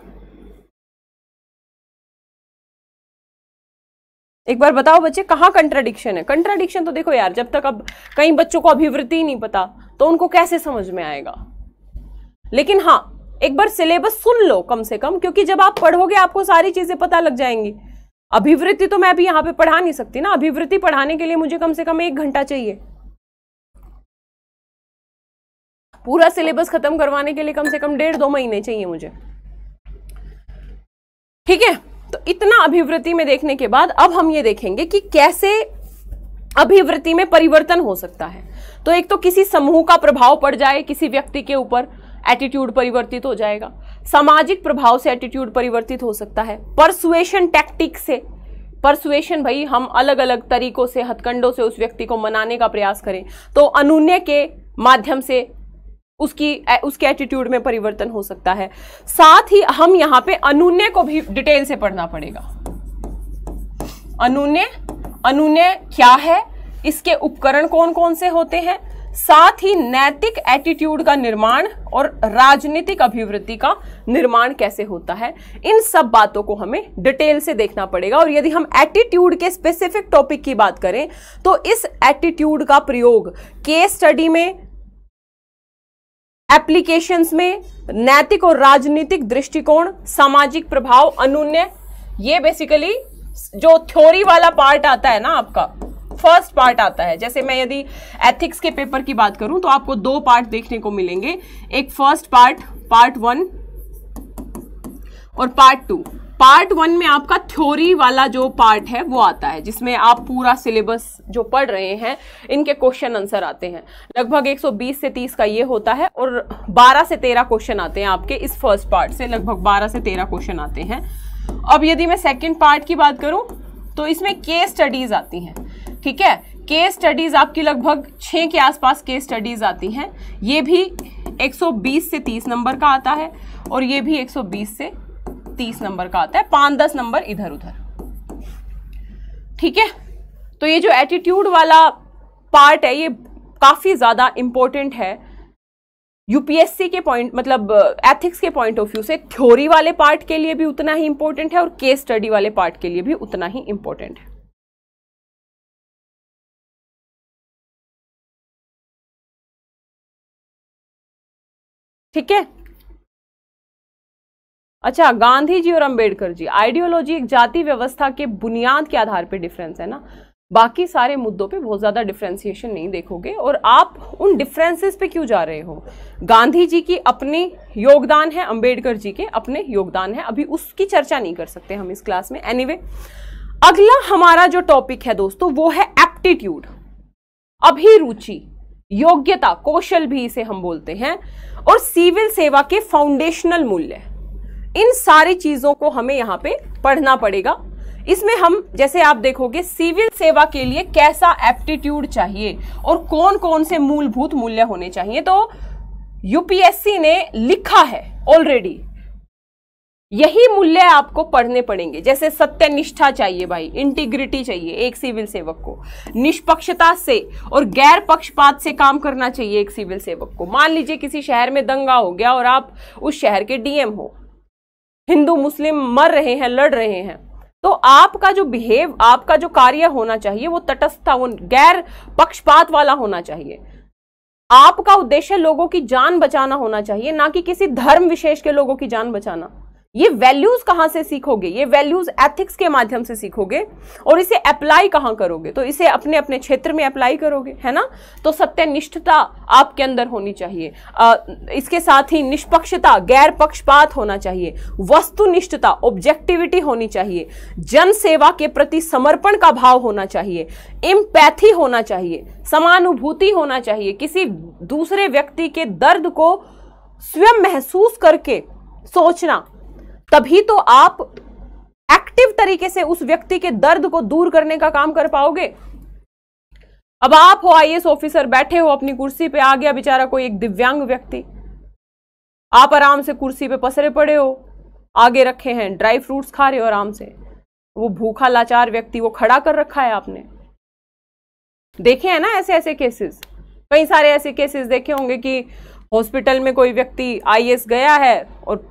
एक बार बताओ बच्चे कहाँ कंट्राडिक्शन है कंट्राडिक्शन तो देखो यार जब तक अब कई बच्चों को अभिवृत्ति ही नहीं पता तो उनको कैसे समझ में आएगा लेकिन हाँ एक बार सिलेबस सुन लो कम से कम क्योंकि जब आप पढ़ोगे आपको सारी चीजें पता लग जाएंगी अभिवृत्ति तो मैं अभी यहाँ पे पढ़ा नहीं सकती ना अभिवृत्ति पढ़ाने के लिए मुझे कम से कम एक घंटा चाहिए पूरा सिलेबस खत्म करवाने के लिए कम से कम डेढ़ दो महीने चाहिए मुझे ठीक है तो इतना अभिवृत्ति में देखने के बाद अब हम ये देखेंगे कि कैसे अभिवृत्ति में परिवर्तन हो सकता है तो एक तो किसी समूह का प्रभाव पड़ जाए किसी व्यक्ति के ऊपर एटीट्यूड परिवर्तित हो जाएगा सामाजिक प्रभाव से एटीट्यूड परिवर्तित हो सकता है परसुएशन टैक्टिक से परसुएशन भाई हम अलग अलग तरीकों से हथकंडों से उस व्यक्ति को मनाने का प्रयास करें तो अनुन्य के माध्यम से उसकी उसके एटीट्यूड में परिवर्तन हो सकता है साथ ही हम यहाँ पे अनुन्य को भी डिटेल से पढ़ना पड़ेगा अनुन्य अनुन्य क्या है इसके उपकरण कौन कौन से होते हैं साथ ही नैतिक एटीट्यूड का निर्माण और राजनीतिक अभिवृत्ति का निर्माण कैसे होता है इन सब बातों को हमें डिटेल से देखना पड़ेगा और यदि हम एटीट्यूड के स्पेसिफिक टॉपिक की बात करें तो इस एटीट्यूड का प्रयोग केस स्टडी में एप्लीकेशन में नैतिक और राजनीतिक दृष्टिकोण सामाजिक प्रभाव अनुन्य ये बेसिकली जो थ्योरी वाला पार्ट आता है ना आपका फर्स्ट पार्ट आता है जैसे मैं यदि एथिक्स के पेपर की बात करूं तो आपको दो पार्ट देखने को मिलेंगे एक फर्स्ट पार्ट पार्ट वन और पार्ट टू पार्ट वन में आपका थ्योरी वाला जो पार्ट है वो आता है जिसमें आप पूरा सिलेबस जो पढ़ रहे हैं इनके क्वेश्चन आंसर आते हैं लगभग 120 से 30 का ये होता है और 12 से 13 क्वेश्चन आते हैं आपके इस फर्स्ट पार्ट से लगभग 12 से 13 क्वेश्चन आते हैं अब यदि मैं सेकेंड पार्ट की बात करूँ तो इसमें के स्टडीज आती हैं ठीक है के स्टडीज आपकी लगभग छः के आसपास के स्टडीज आती हैं ये भी 120 से 30 नंबर का आता है और ये भी 120 से तीस नंबर का आता है पांच दस नंबर इधर उधर ठीक है तो ये जो एटीट्यूड वाला पार्ट है ये काफ़ी ज़्यादा इंपॉर्टेंट है यूपीएससी के पॉइंट मतलब एथिक्स uh, के पॉइंट ऑफ व्यू से थ्योरी वाले पार्ट के लिए भी उतना ही इंपॉर्टेंट है और केस स्टडी वाले पार्ट के लिए भी उतना ही इंपॉर्टेंट है ठीक है अच्छा गांधी जी और अंबेडकर जी आइडियोलॉजी एक जाति व्यवस्था के बुनियाद के आधार पर डिफरेंस है ना बाकी सारे मुद्दों पे बहुत ज़्यादा डिफ्रेंसिएशन नहीं देखोगे और आप उन डिफरेंसेस पे क्यों जा रहे हो गांधी जी की अपने योगदान है अंबेडकर जी के अपने योगदान है अभी उसकी चर्चा नहीं कर सकते हम इस क्लास में एनीवे anyway, अगला हमारा जो टॉपिक है दोस्तों वो है एप्टीट्यूड अभिरुचि योग्यता कौशल भी इसे हम बोलते हैं और सिविल सेवा के फाउंडेशनल मूल्य इन सारी चीजों को हमें यहाँ पे पढ़ना पड़ेगा इसमें हम जैसे आप देखोगे सिविल सेवा के लिए कैसा एप्टीट्यूड चाहिए और कौन कौन से मूलभूत मूल्य होने चाहिए तो यूपीएससी ने लिखा है ऑलरेडी यही मूल्य आपको पढ़ने पड़ेंगे जैसे सत्यनिष्ठा चाहिए भाई इंटीग्रिटी चाहिए एक सिविल सेवक को निष्पक्षता से और गैर पक्षपात से काम करना चाहिए एक सिविल सेवक को मान लीजिए किसी शहर में दंगा हो गया और आप उस शहर के डीएम हो हिंदू मुस्लिम मर रहे हैं लड़ रहे हैं तो आपका जो बिहेव आपका जो कार्य होना चाहिए वो तटस्थता वो गैर पक्षपात वाला होना चाहिए आपका उद्देश्य लोगों की जान बचाना होना चाहिए ना कि किसी धर्म विशेष के लोगों की जान बचाना ये वैल्यूज कहाँ से सीखोगे ये वैल्यूज एथिक्स के माध्यम से सीखोगे और इसे अप्लाई कहाँ करोगे तो इसे अपने अपने क्षेत्र में अप्लाई करोगे है ना तो सत्यनिष्ठता आपके अंदर होनी चाहिए आ, इसके साथ ही निष्पक्षता गैर पक्षपात होना चाहिए वस्तुनिष्ठता ऑब्जेक्टिविटी होनी चाहिए जन सेवा के प्रति समर्पण का भाव होना चाहिए इम्पैथी होना चाहिए समानुभूति होना चाहिए किसी दूसरे व्यक्ति के दर्द को स्वयं महसूस करके सोचना तभी तो आप एक्टिव तरीके से उस व्यक्ति के दर्द को दूर करने का काम कर पाओगे अब आप हो आईएएस ऑफिसर बैठे हो अपनी कुर्सी पे आ गया बेचारा कोई एक दिव्यांग व्यक्ति आप आराम से कुर्सी पे पसरे पड़े हो आगे रखे हैं ड्राई फ्रूट्स खा रहे हो आराम से वो भूखा लाचार व्यक्ति वो खड़ा कर रखा है आपने देखे हैं ना ऐसे ऐसे केसेस कई सारे ऐसे केसेस देखे होंगे कि हॉस्पिटल में कोई व्यक्ति आईएएस गया है और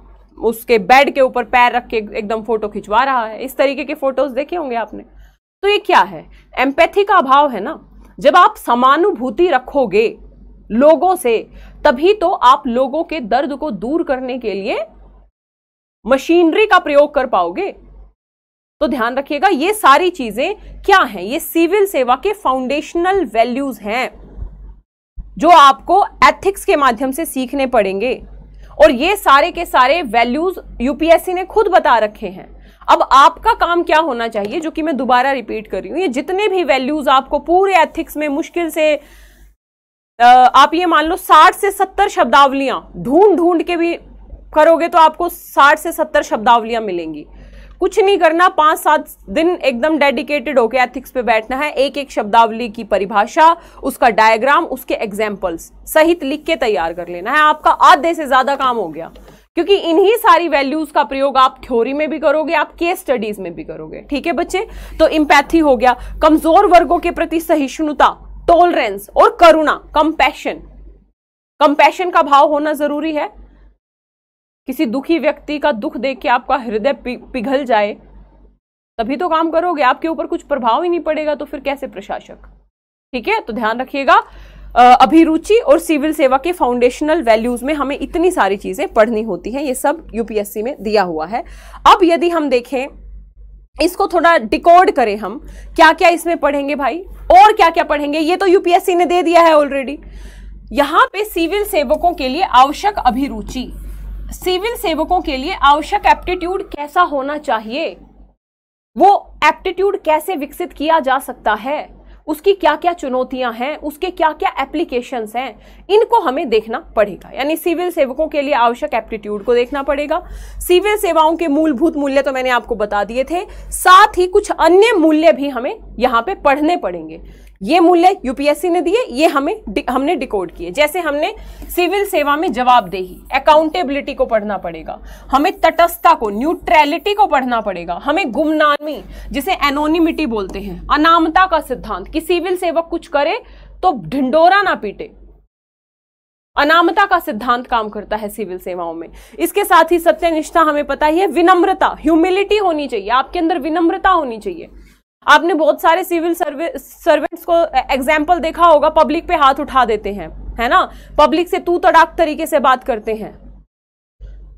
उसके बेड के ऊपर पैर रख के एकदम फोटो खिंचवा रहा है इस तरीके के फोटोज देखे होंगे आपने तो ये क्या है एम्पैथी का अभाव है ना जब आप समानुभूति रखोगे लोगों से तभी तो आप लोगों के दर्द को दूर करने के लिए मशीनरी का प्रयोग कर पाओगे तो ध्यान रखिएगा ये सारी चीजें क्या हैं ये सिविल सेवा के फाउंडेशनल वैल्यूज हैं जो आपको एथिक्स के माध्यम से सीखने पड़ेंगे और ये सारे के सारे वैल्यूज यूपीएससी ने खुद बता रखे हैं अब आपका काम क्या होना चाहिए जो कि मैं दोबारा रिपीट कर रही हूं ये जितने भी वैल्यूज आपको पूरे एथिक्स में मुश्किल से आप ये मान लो साठ से सत्तर शब्दावलियां ढूंढ ढूंढ के भी करोगे तो आपको साठ से सत्तर शब्दावलियां मिलेंगी कुछ नहीं करना पांच सात दिन एकदम डेडिकेटेड होके एथिक्स पे बैठना है एक एक शब्दावली की परिभाषा उसका डायग्राम उसके एग्जाम्पल्स सहित लिख के तैयार कर लेना है आपका आधे से ज़्यादा काम हो गया क्योंकि इन्हीं सारी वैल्यूज का प्रयोग आप थ्योरी में भी करोगे आप केस स्टडीज में भी करोगे ठीक है बच्चे तो इम्पैथी हो गया कमजोर वर्गों के प्रति सहिष्णुता टॉलरेंस और करुणा कंपैशन कंपैशन का भाव होना जरूरी है किसी दुखी व्यक्ति का दुख देख के आपका हृदय पिघल जाए तभी तो काम करोगे आपके ऊपर कुछ प्रभाव ही नहीं पड़ेगा तो फिर कैसे प्रशासक ठीक है तो ध्यान रखिएगा अभिरुचि और सिविल सेवा के फाउंडेशनल वैल्यूज में हमें इतनी सारी चीजें पढ़नी होती हैं ये सब यूपीएससी में दिया हुआ है अब यदि हम देखें इसको थोड़ा डिकोड करें हम क्या क्या इसमें पढ़ेंगे भाई और क्या क्या पढ़ेंगे ये तो यूपीएससी ने दे दिया है ऑलरेडी यहां पे सिविल सेवकों के लिए आवश्यक अभिरुचि सिविल सेवकों के लिए आवश्यक एप्टीट्यूड कैसा होना चाहिए वो एप्टीट्यूड कैसे विकसित किया जा सकता है उसकी क्या क्या चुनौतियां हैं उसके क्या क्या एप्लीकेशन हैं इनको हमें देखना पड़ेगा यानी सिविल सेवकों के लिए आवश्यक एप्टीट्यूड को देखना पड़ेगा सिविल सेवाओं के मूलभूत मूल्य तो मैंने आपको बता दिए थे साथ ही कुछ अन्य मूल्य भी हमें यहाँ पे पढ़ने पड़ेंगे ये मूल्य यूपीएससी ने दिए ये हमें हमने डिकोड किए जैसे हमने सिविल सेवा में जवाबदेही अकाउंटेबिलिटी को पढ़ना पड़ेगा हमें तटस्थता को न्यूट्रैलिटी को पढ़ना पड़ेगा हमें गुमनामी जिसे एनोनिमिटी बोलते हैं अनामता का सिद्धांत कि सिविल सेवक कुछ करे तो ढिंडोरा ना पीटे अनामता का सिद्धांत काम करता है सिविल सेवाओं में इसके साथ ही सत्यनिष्ठा हमें पता ही है विनम्रता ह्यूमिलिटी होनी चाहिए आपके अंदर विनम्रता होनी चाहिए आपने बहुत सारे सिविल सर्वेंट्स को एग्जाम्पल देखा होगा पब्लिक पे हाथ उठा देते हैं है ना पब्लिक से तू तड़ाक तरीके से बात करते हैं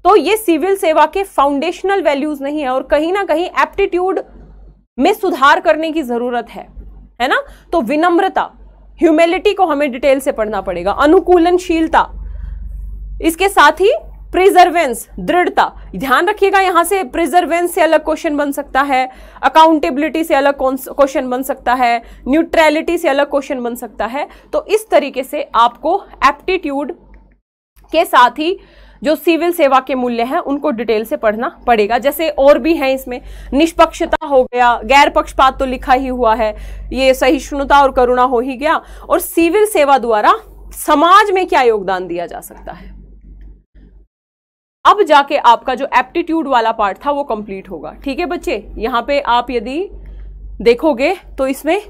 तो ये सिविल सेवा के फाउंडेशनल वैल्यूज नहीं है और कहीं ना कहीं एप्टीट्यूड में सुधार करने की जरूरत है है ना तो विनम्रता ह्यूमेलिटी को हमें डिटेल से पढ़ना पड़ेगा अनुकूलनशीलता इसके साथ ही प्रिजर्वेंस दृढ़ता ध्यान रखिएगा यहाँ से प्रिजर्वेंस से अलग क्वेश्चन बन सकता है अकाउंटेबिलिटी से अलग क्वेश्चन बन सकता है न्यूट्रैलिटी से अलग क्वेश्चन बन सकता है तो इस तरीके से आपको एप्टीट्यूड के साथ ही जो सिविल सेवा के मूल्य हैं उनको डिटेल से पढ़ना पड़ेगा जैसे और भी हैं इसमें निष्पक्षता हो गया गैर पक्षपात तो लिखा ही हुआ है ये सहिष्णुता और करुणा हो ही गया और सिविल सेवा द्वारा समाज में क्या योगदान दिया जा सकता है अब जाके आपका जो एप्टीट्यूड वाला पार्ट था वो कंप्लीट होगा ठीक है बच्चे यहाँ पे आप यदि देखोगे तो इसमें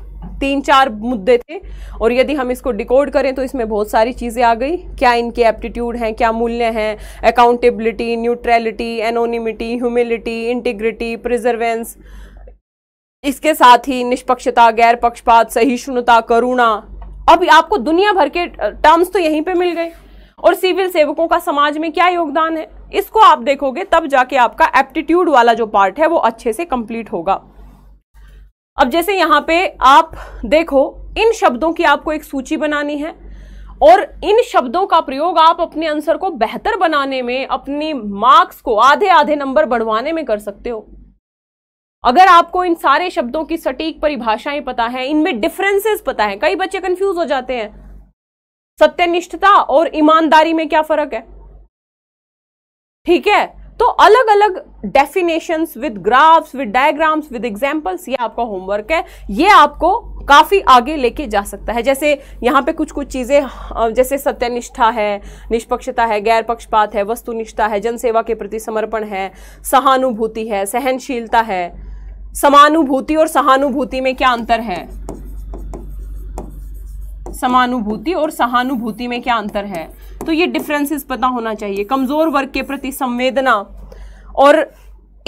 तीन चार मुद्दे थे और यदि हम इसको डिकोड करें तो इसमें बहुत सारी चीज़ें आ गई क्या इनके एप्टीट्यूड हैं क्या मूल्य हैं accountability neutrality anonymity humility integrity perseverance इसके साथ ही निष्पक्षता गैर पक्षपात सहिष्णुता करुणा अब आपको दुनिया भर के टर्म्स तो यहीं पे मिल गए और सिविल सेवकों का समाज में क्या योगदान है इसको आप देखोगे तब जाके आपका एप्टीट्यूड वाला जो पार्ट है वो अच्छे से कंप्लीट होगा अब जैसे यहाँ पे आप देखो इन शब्दों की आपको एक सूची बनानी है और इन शब्दों का प्रयोग आप अपने आंसर को बेहतर बनाने में अपनी मार्क्स को आधे आधे नंबर बढ़वाने में कर सकते हो अगर आपको इन सारे शब्दों की सटीक परिभाषाएं पता है इनमें डिफरेंसेस पता है कई बच्चे कंफ्यूज हो जाते हैं सत्यनिष्ठता और ईमानदारी में क्या फर्क है ठीक है तो अलग अलग definitions with graphs with diagrams with examples ये आपका होमवर्क है ये आपको काफ़ी आगे लेके जा सकता है जैसे यहाँ पे कुछ कुछ चीज़ें जैसे सत्यनिष्ठा है निष्पक्षता है गैर पक्षपात है वस्तुनिष्ठा है जनसेवा के प्रति समर्पण है सहानुभूति है सहनशीलता है समानुभूति और सहानुभूति में क्या अंतर है समानुभूति और सहानुभूति में क्या अंतर है तो ये डिफरेंसेस पता होना चाहिए कमज़ोर वर्ग के प्रति संवेदना और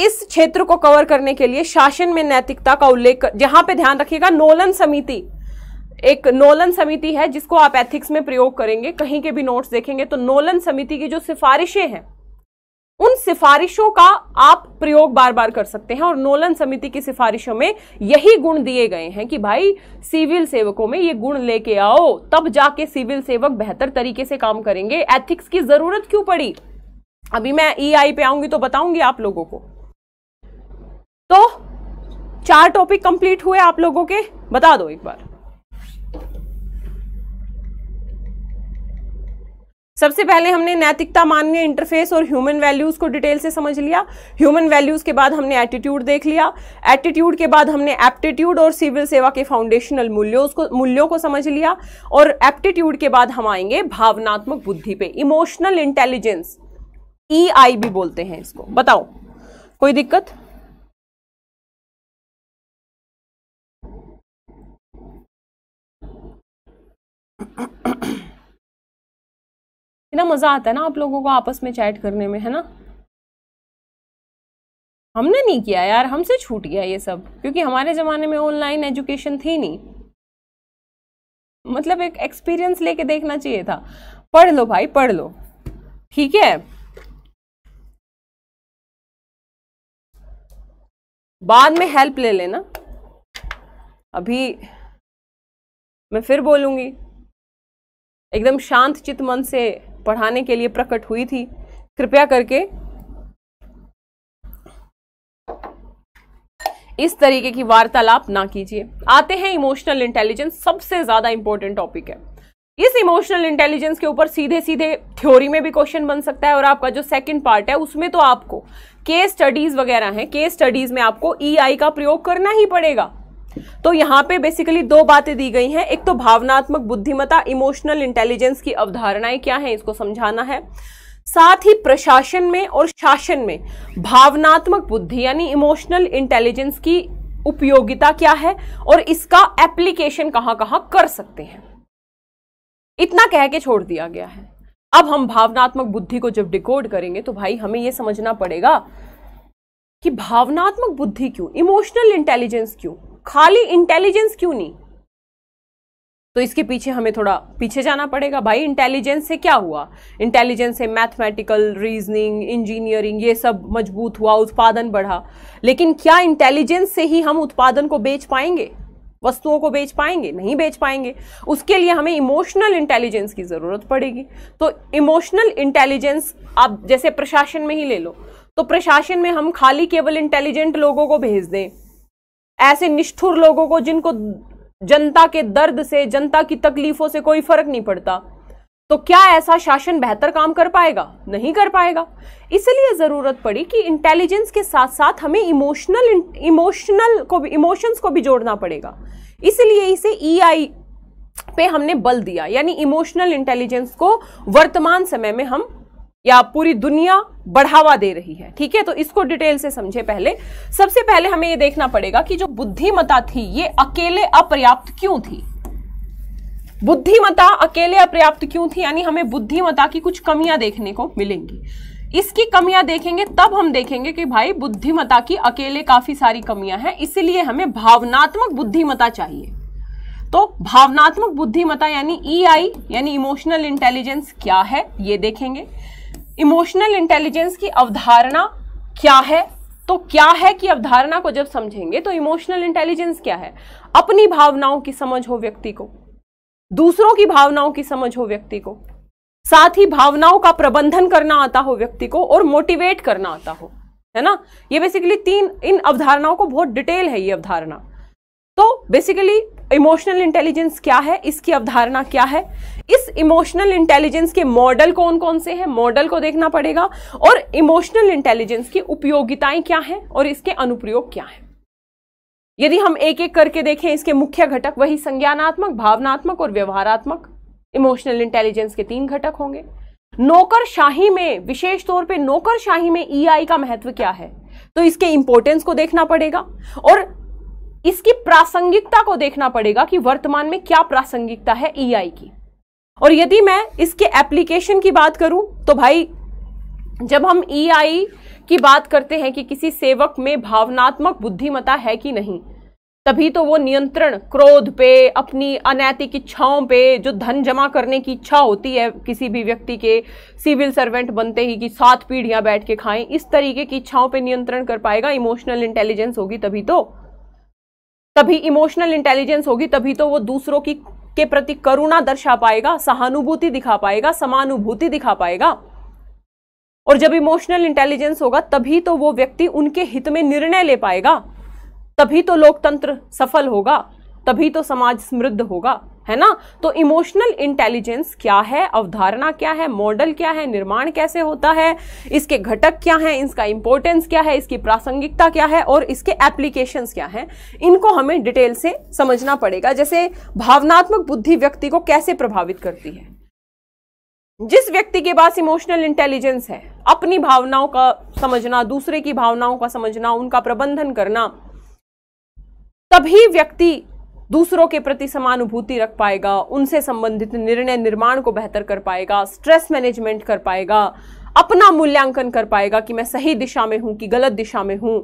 इस क्षेत्र को कवर करने के लिए शासन में नैतिकता का उल्लेख जहां पे ध्यान रखिएगा नोलन समिति एक नोलन समिति है जिसको आप एथिक्स में प्रयोग करेंगे कहीं के भी नोट्स देखेंगे तो नोलन समिति की जो सिफारिशें हैं उन सिफारिशों का आप प्रयोग बार बार कर सकते हैं और नोलन समिति की सिफारिशों में यही गुण दिए गए हैं कि भाई सिविल सेवकों में ये गुण लेके आओ तब जाके सिविल सेवक बेहतर तरीके से काम करेंगे एथिक्स की जरूरत क्यों पड़ी अभी मैं ई e पे आऊंगी तो बताऊंगी आप लोगों को तो चार टॉपिक कंप्लीट हुए आप लोगों के बता दो एक बार सबसे पहले हमने नैतिकता मानवीय इंटरफेस और ह्यूमन वैल्यूज को डिटेल से समझ लिया ह्यूमन वैल्यूज के बाद हमने एटीट्यूड देख लिया एटीट्यूड के बाद हमने एप्टीट्यूड और सिविल सेवा के फाउंडेशनल मूल्यों को मूल्यों को समझ लिया और एप्टीट्यूड के बाद हम आएंगे भावनात्मक बुद्धि पे इमोशनल इंटेलिजेंस ई आई भी बोलते हैं इसको बताओ कोई दिक्कत इतना मज़ा आता है ना आप लोगों को आपस में चैट करने में है ना हमने नहीं किया यार हमसे छूट गया ये सब क्योंकि हमारे ज़माने में ऑनलाइन एजुकेशन थी नहीं मतलब एक एक्सपीरियंस लेके देखना चाहिए था पढ़ लो भाई पढ़ लो ठीक है बाद में हेल्प ले लेना अभी मैं फिर बोलूंगी एकदम शांत चित मन से पढ़ाने के लिए प्रकट हुई थी कृपया करके इस तरीके की वार्तालाप ना कीजिए आते हैं इमोशनल इंटेलिजेंस सबसे ज्यादा इंपॉर्टेंट टॉपिक है इस इमोशनल इंटेलिजेंस के ऊपर सीधे सीधे थ्योरी में भी क्वेश्चन बन सकता है और आपका जो सेकंड पार्ट है उसमें तो आपको केस स्टडीज वगैरह हैं केस स्टडीज में आपको ईआई e का प्रयोग करना ही पड़ेगा तो यहाँ पे बेसिकली दो बातें दी गई हैं एक तो भावनात्मक बुद्धिमता इमोशनल इंटेलिजेंस की अवधारणाएं क्या हैं इसको समझाना है साथ ही प्रशासन में और शासन में भावनात्मक बुद्धि यानी इमोशनल इंटेलिजेंस की उपयोगिता क्या है और इसका एप्लीकेशन कहाँ कहाँ कर सकते हैं इतना कह के छोड़ दिया गया है अब हम भावनात्मक बुद्धि को जब डिकोड करेंगे तो भाई हमें यह समझना पड़ेगा कि भावनात्मक बुद्धि क्यों इमोशनल इंटेलिजेंस क्यों खाली इंटेलिजेंस क्यों नहीं तो इसके पीछे हमें थोड़ा पीछे जाना पड़ेगा भाई इंटेलिजेंस से क्या हुआ इंटेलिजेंस से मैथमेटिकल रीजनिंग इंजीनियरिंग ये सब मजबूत हुआ उत्पादन बढ़ा लेकिन क्या इंटेलिजेंस से ही हम उत्पादन को बेच पाएंगे वस्तुओं को बेच पाएंगे नहीं बेच पाएंगे उसके लिए हमें इमोशनल इंटेलिजेंस की ज़रूरत पड़ेगी तो इमोशनल इंटेलिजेंस आप जैसे प्रशासन में ही ले लो तो प्रशासन में हम खाली केवल इंटेलिजेंट लोगों को भेज दें ऐसे निष्ठुर लोगों को जिनको जनता के दर्द से जनता की तकलीफों से कोई फर्क नहीं पड़ता तो क्या ऐसा शासन बेहतर काम कर पाएगा नहीं कर पाएगा इसलिए ज़रूरत पड़ी कि इंटेलिजेंस के साथ साथ हमें इमोशनल इमोशनल को भी इमोशंस को भी जोड़ना पड़ेगा इसलिए इसे ई e आई पे हमने बल दिया यानी इमोशनल इंटेलिजेंस को वर्तमान समय में हम या पूरी दुनिया बढ़ावा दे रही है ठीक है तो इसको डिटेल से समझे पहले सबसे पहले हमें यह देखना पड़ेगा कि जो बुद्धिमता थी ये अकेले अपर्याप्त क्यों थी बुद्धिमता अकेले अपर्याप्त क्यों थी यानी हमें बुद्धिमता की कुछ कमियां देखने को मिलेंगी इसकी कमियां देखेंगे तब हम देखेंगे कि भाई बुद्धिमता की अकेले काफी सारी कमियां हैं इसलिए हमें भावनात्मक बुद्धिमता चाहिए तो भावनात्मक बुद्धिमता यानी ई e आई यानी इमोशनल इंटेलिजेंस क्या है ये देखेंगे इमोशनल इंटेलिजेंस की अवधारणा क्या है तो क्या है कि अवधारणा को जब समझेंगे तो इमोशनल इंटेलिजेंस क्या है अपनी भावनाओं की समझ हो व्यक्ति को दूसरों की भावनाओं की समझ हो व्यक्ति को साथ ही भावनाओं का प्रबंधन करना आता हो व्यक्ति को और मोटिवेट करना आता हो है ना ये बेसिकली तीन इन अवधारणाओं को बहुत डिटेल है ये अवधारणा तो बेसिकली इमोशनल इंटेलिजेंस क्या है इसकी अवधारणा क्या है इस इमोशनल इंटेलिजेंस के मॉडल कौन कौन से हैं मॉडल को देखना पड़ेगा और इमोशनल इंटेलिजेंस की उपयोगिताएं क्या हैं और इसके अनुप्रयोग क्या हैं यदि हम एक एक करके देखें इसके मुख्य घटक वही संज्ञानात्मक भावनात्मक और व्यवहारात्मक इमोशनल इंटेलिजेंस के तीन घटक होंगे नौकरशाही में विशेष तौर पर नौकरशाही में ई e का महत्व क्या है तो इसके इंपोर्टेंस को देखना पड़ेगा और इसकी प्रासंगिकता को देखना पड़ेगा कि वर्तमान में क्या प्रासंगिकता है ईआई e की और यदि मैं इसके एप्लीकेशन की बात करूं तो भाई जब हम ईआई e की बात करते हैं कि किसी सेवक में भावनात्मक बुद्धिमता है कि नहीं तभी तो वो नियंत्रण क्रोध पे अपनी अनैतिक इच्छाओं पे जो धन जमा करने की इच्छा होती है किसी भी व्यक्ति के सिविल सर्वेंट बनते ही कि सात पीढ़ियां बैठ के खाएं इस तरीके की इच्छाओं पे नियंत्रण कर पाएगा इमोशनल इंटेलिजेंस होगी तभी तो तभी इमोशनल इंटेलिजेंस होगी तभी तो वो दूसरों की के प्रति करुणा दर्शा पाएगा सहानुभूति दिखा पाएगा समानुभूति दिखा पाएगा और जब इमोशनल इंटेलिजेंस होगा तभी तो वो व्यक्ति उनके हित में निर्णय ले पाएगा तभी तो लोकतंत्र सफल होगा तभी तो समाज समृद्ध होगा है ना तो इमोशनल इंटेलिजेंस क्या है अवधारणा क्या है मॉडल क्या है निर्माण कैसे होता है इसके घटक क्या है इसका इंपॉर्टेंस क्या है इसकी प्रासंगिकता क्या है और इसके एप्लीकेशन क्या है इनको हमें डिटेल से समझना पड़ेगा जैसे भावनात्मक बुद्धि व्यक्ति को कैसे प्रभावित करती है जिस व्यक्ति के पास इमोशनल इंटेलिजेंस है अपनी भावनाओं का समझना दूसरे की भावनाओं का समझना उनका प्रबंधन करना तभी व्यक्ति दूसरों के प्रति समानुभूति रख पाएगा उनसे संबंधित निर्णय निर्माण को बेहतर कर पाएगा स्ट्रेस मैनेजमेंट कर पाएगा अपना मूल्यांकन कर पाएगा कि मैं सही दिशा में हूँ कि गलत दिशा में हूँ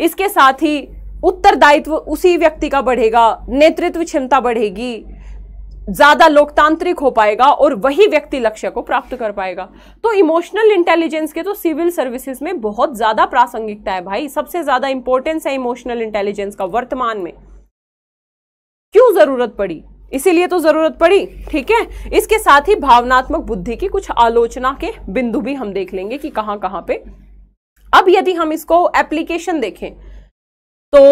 इसके साथ ही उत्तरदायित्व उसी व्यक्ति का बढ़ेगा नेतृत्व क्षमता बढ़ेगी ज़्यादा लोकतांत्रिक हो पाएगा और वही व्यक्ति लक्ष्य को प्राप्त कर पाएगा तो इमोशनल इंटेलिजेंस के तो सिविल सर्विसेज में बहुत ज़्यादा प्रासंगिकता है भाई सबसे ज़्यादा इंपॉर्टेंस है इमोशनल इंटेलिजेंस का वर्तमान में क्यों ज़रूरत पड़ी इसीलिए तो ज़रूरत पड़ी ठीक है इसके साथ ही भावनात्मक बुद्धि की कुछ आलोचना के बिंदु भी हम देख लेंगे कि कहां कहां पे अब यदि हम इसको एप्लीकेशन देखें तो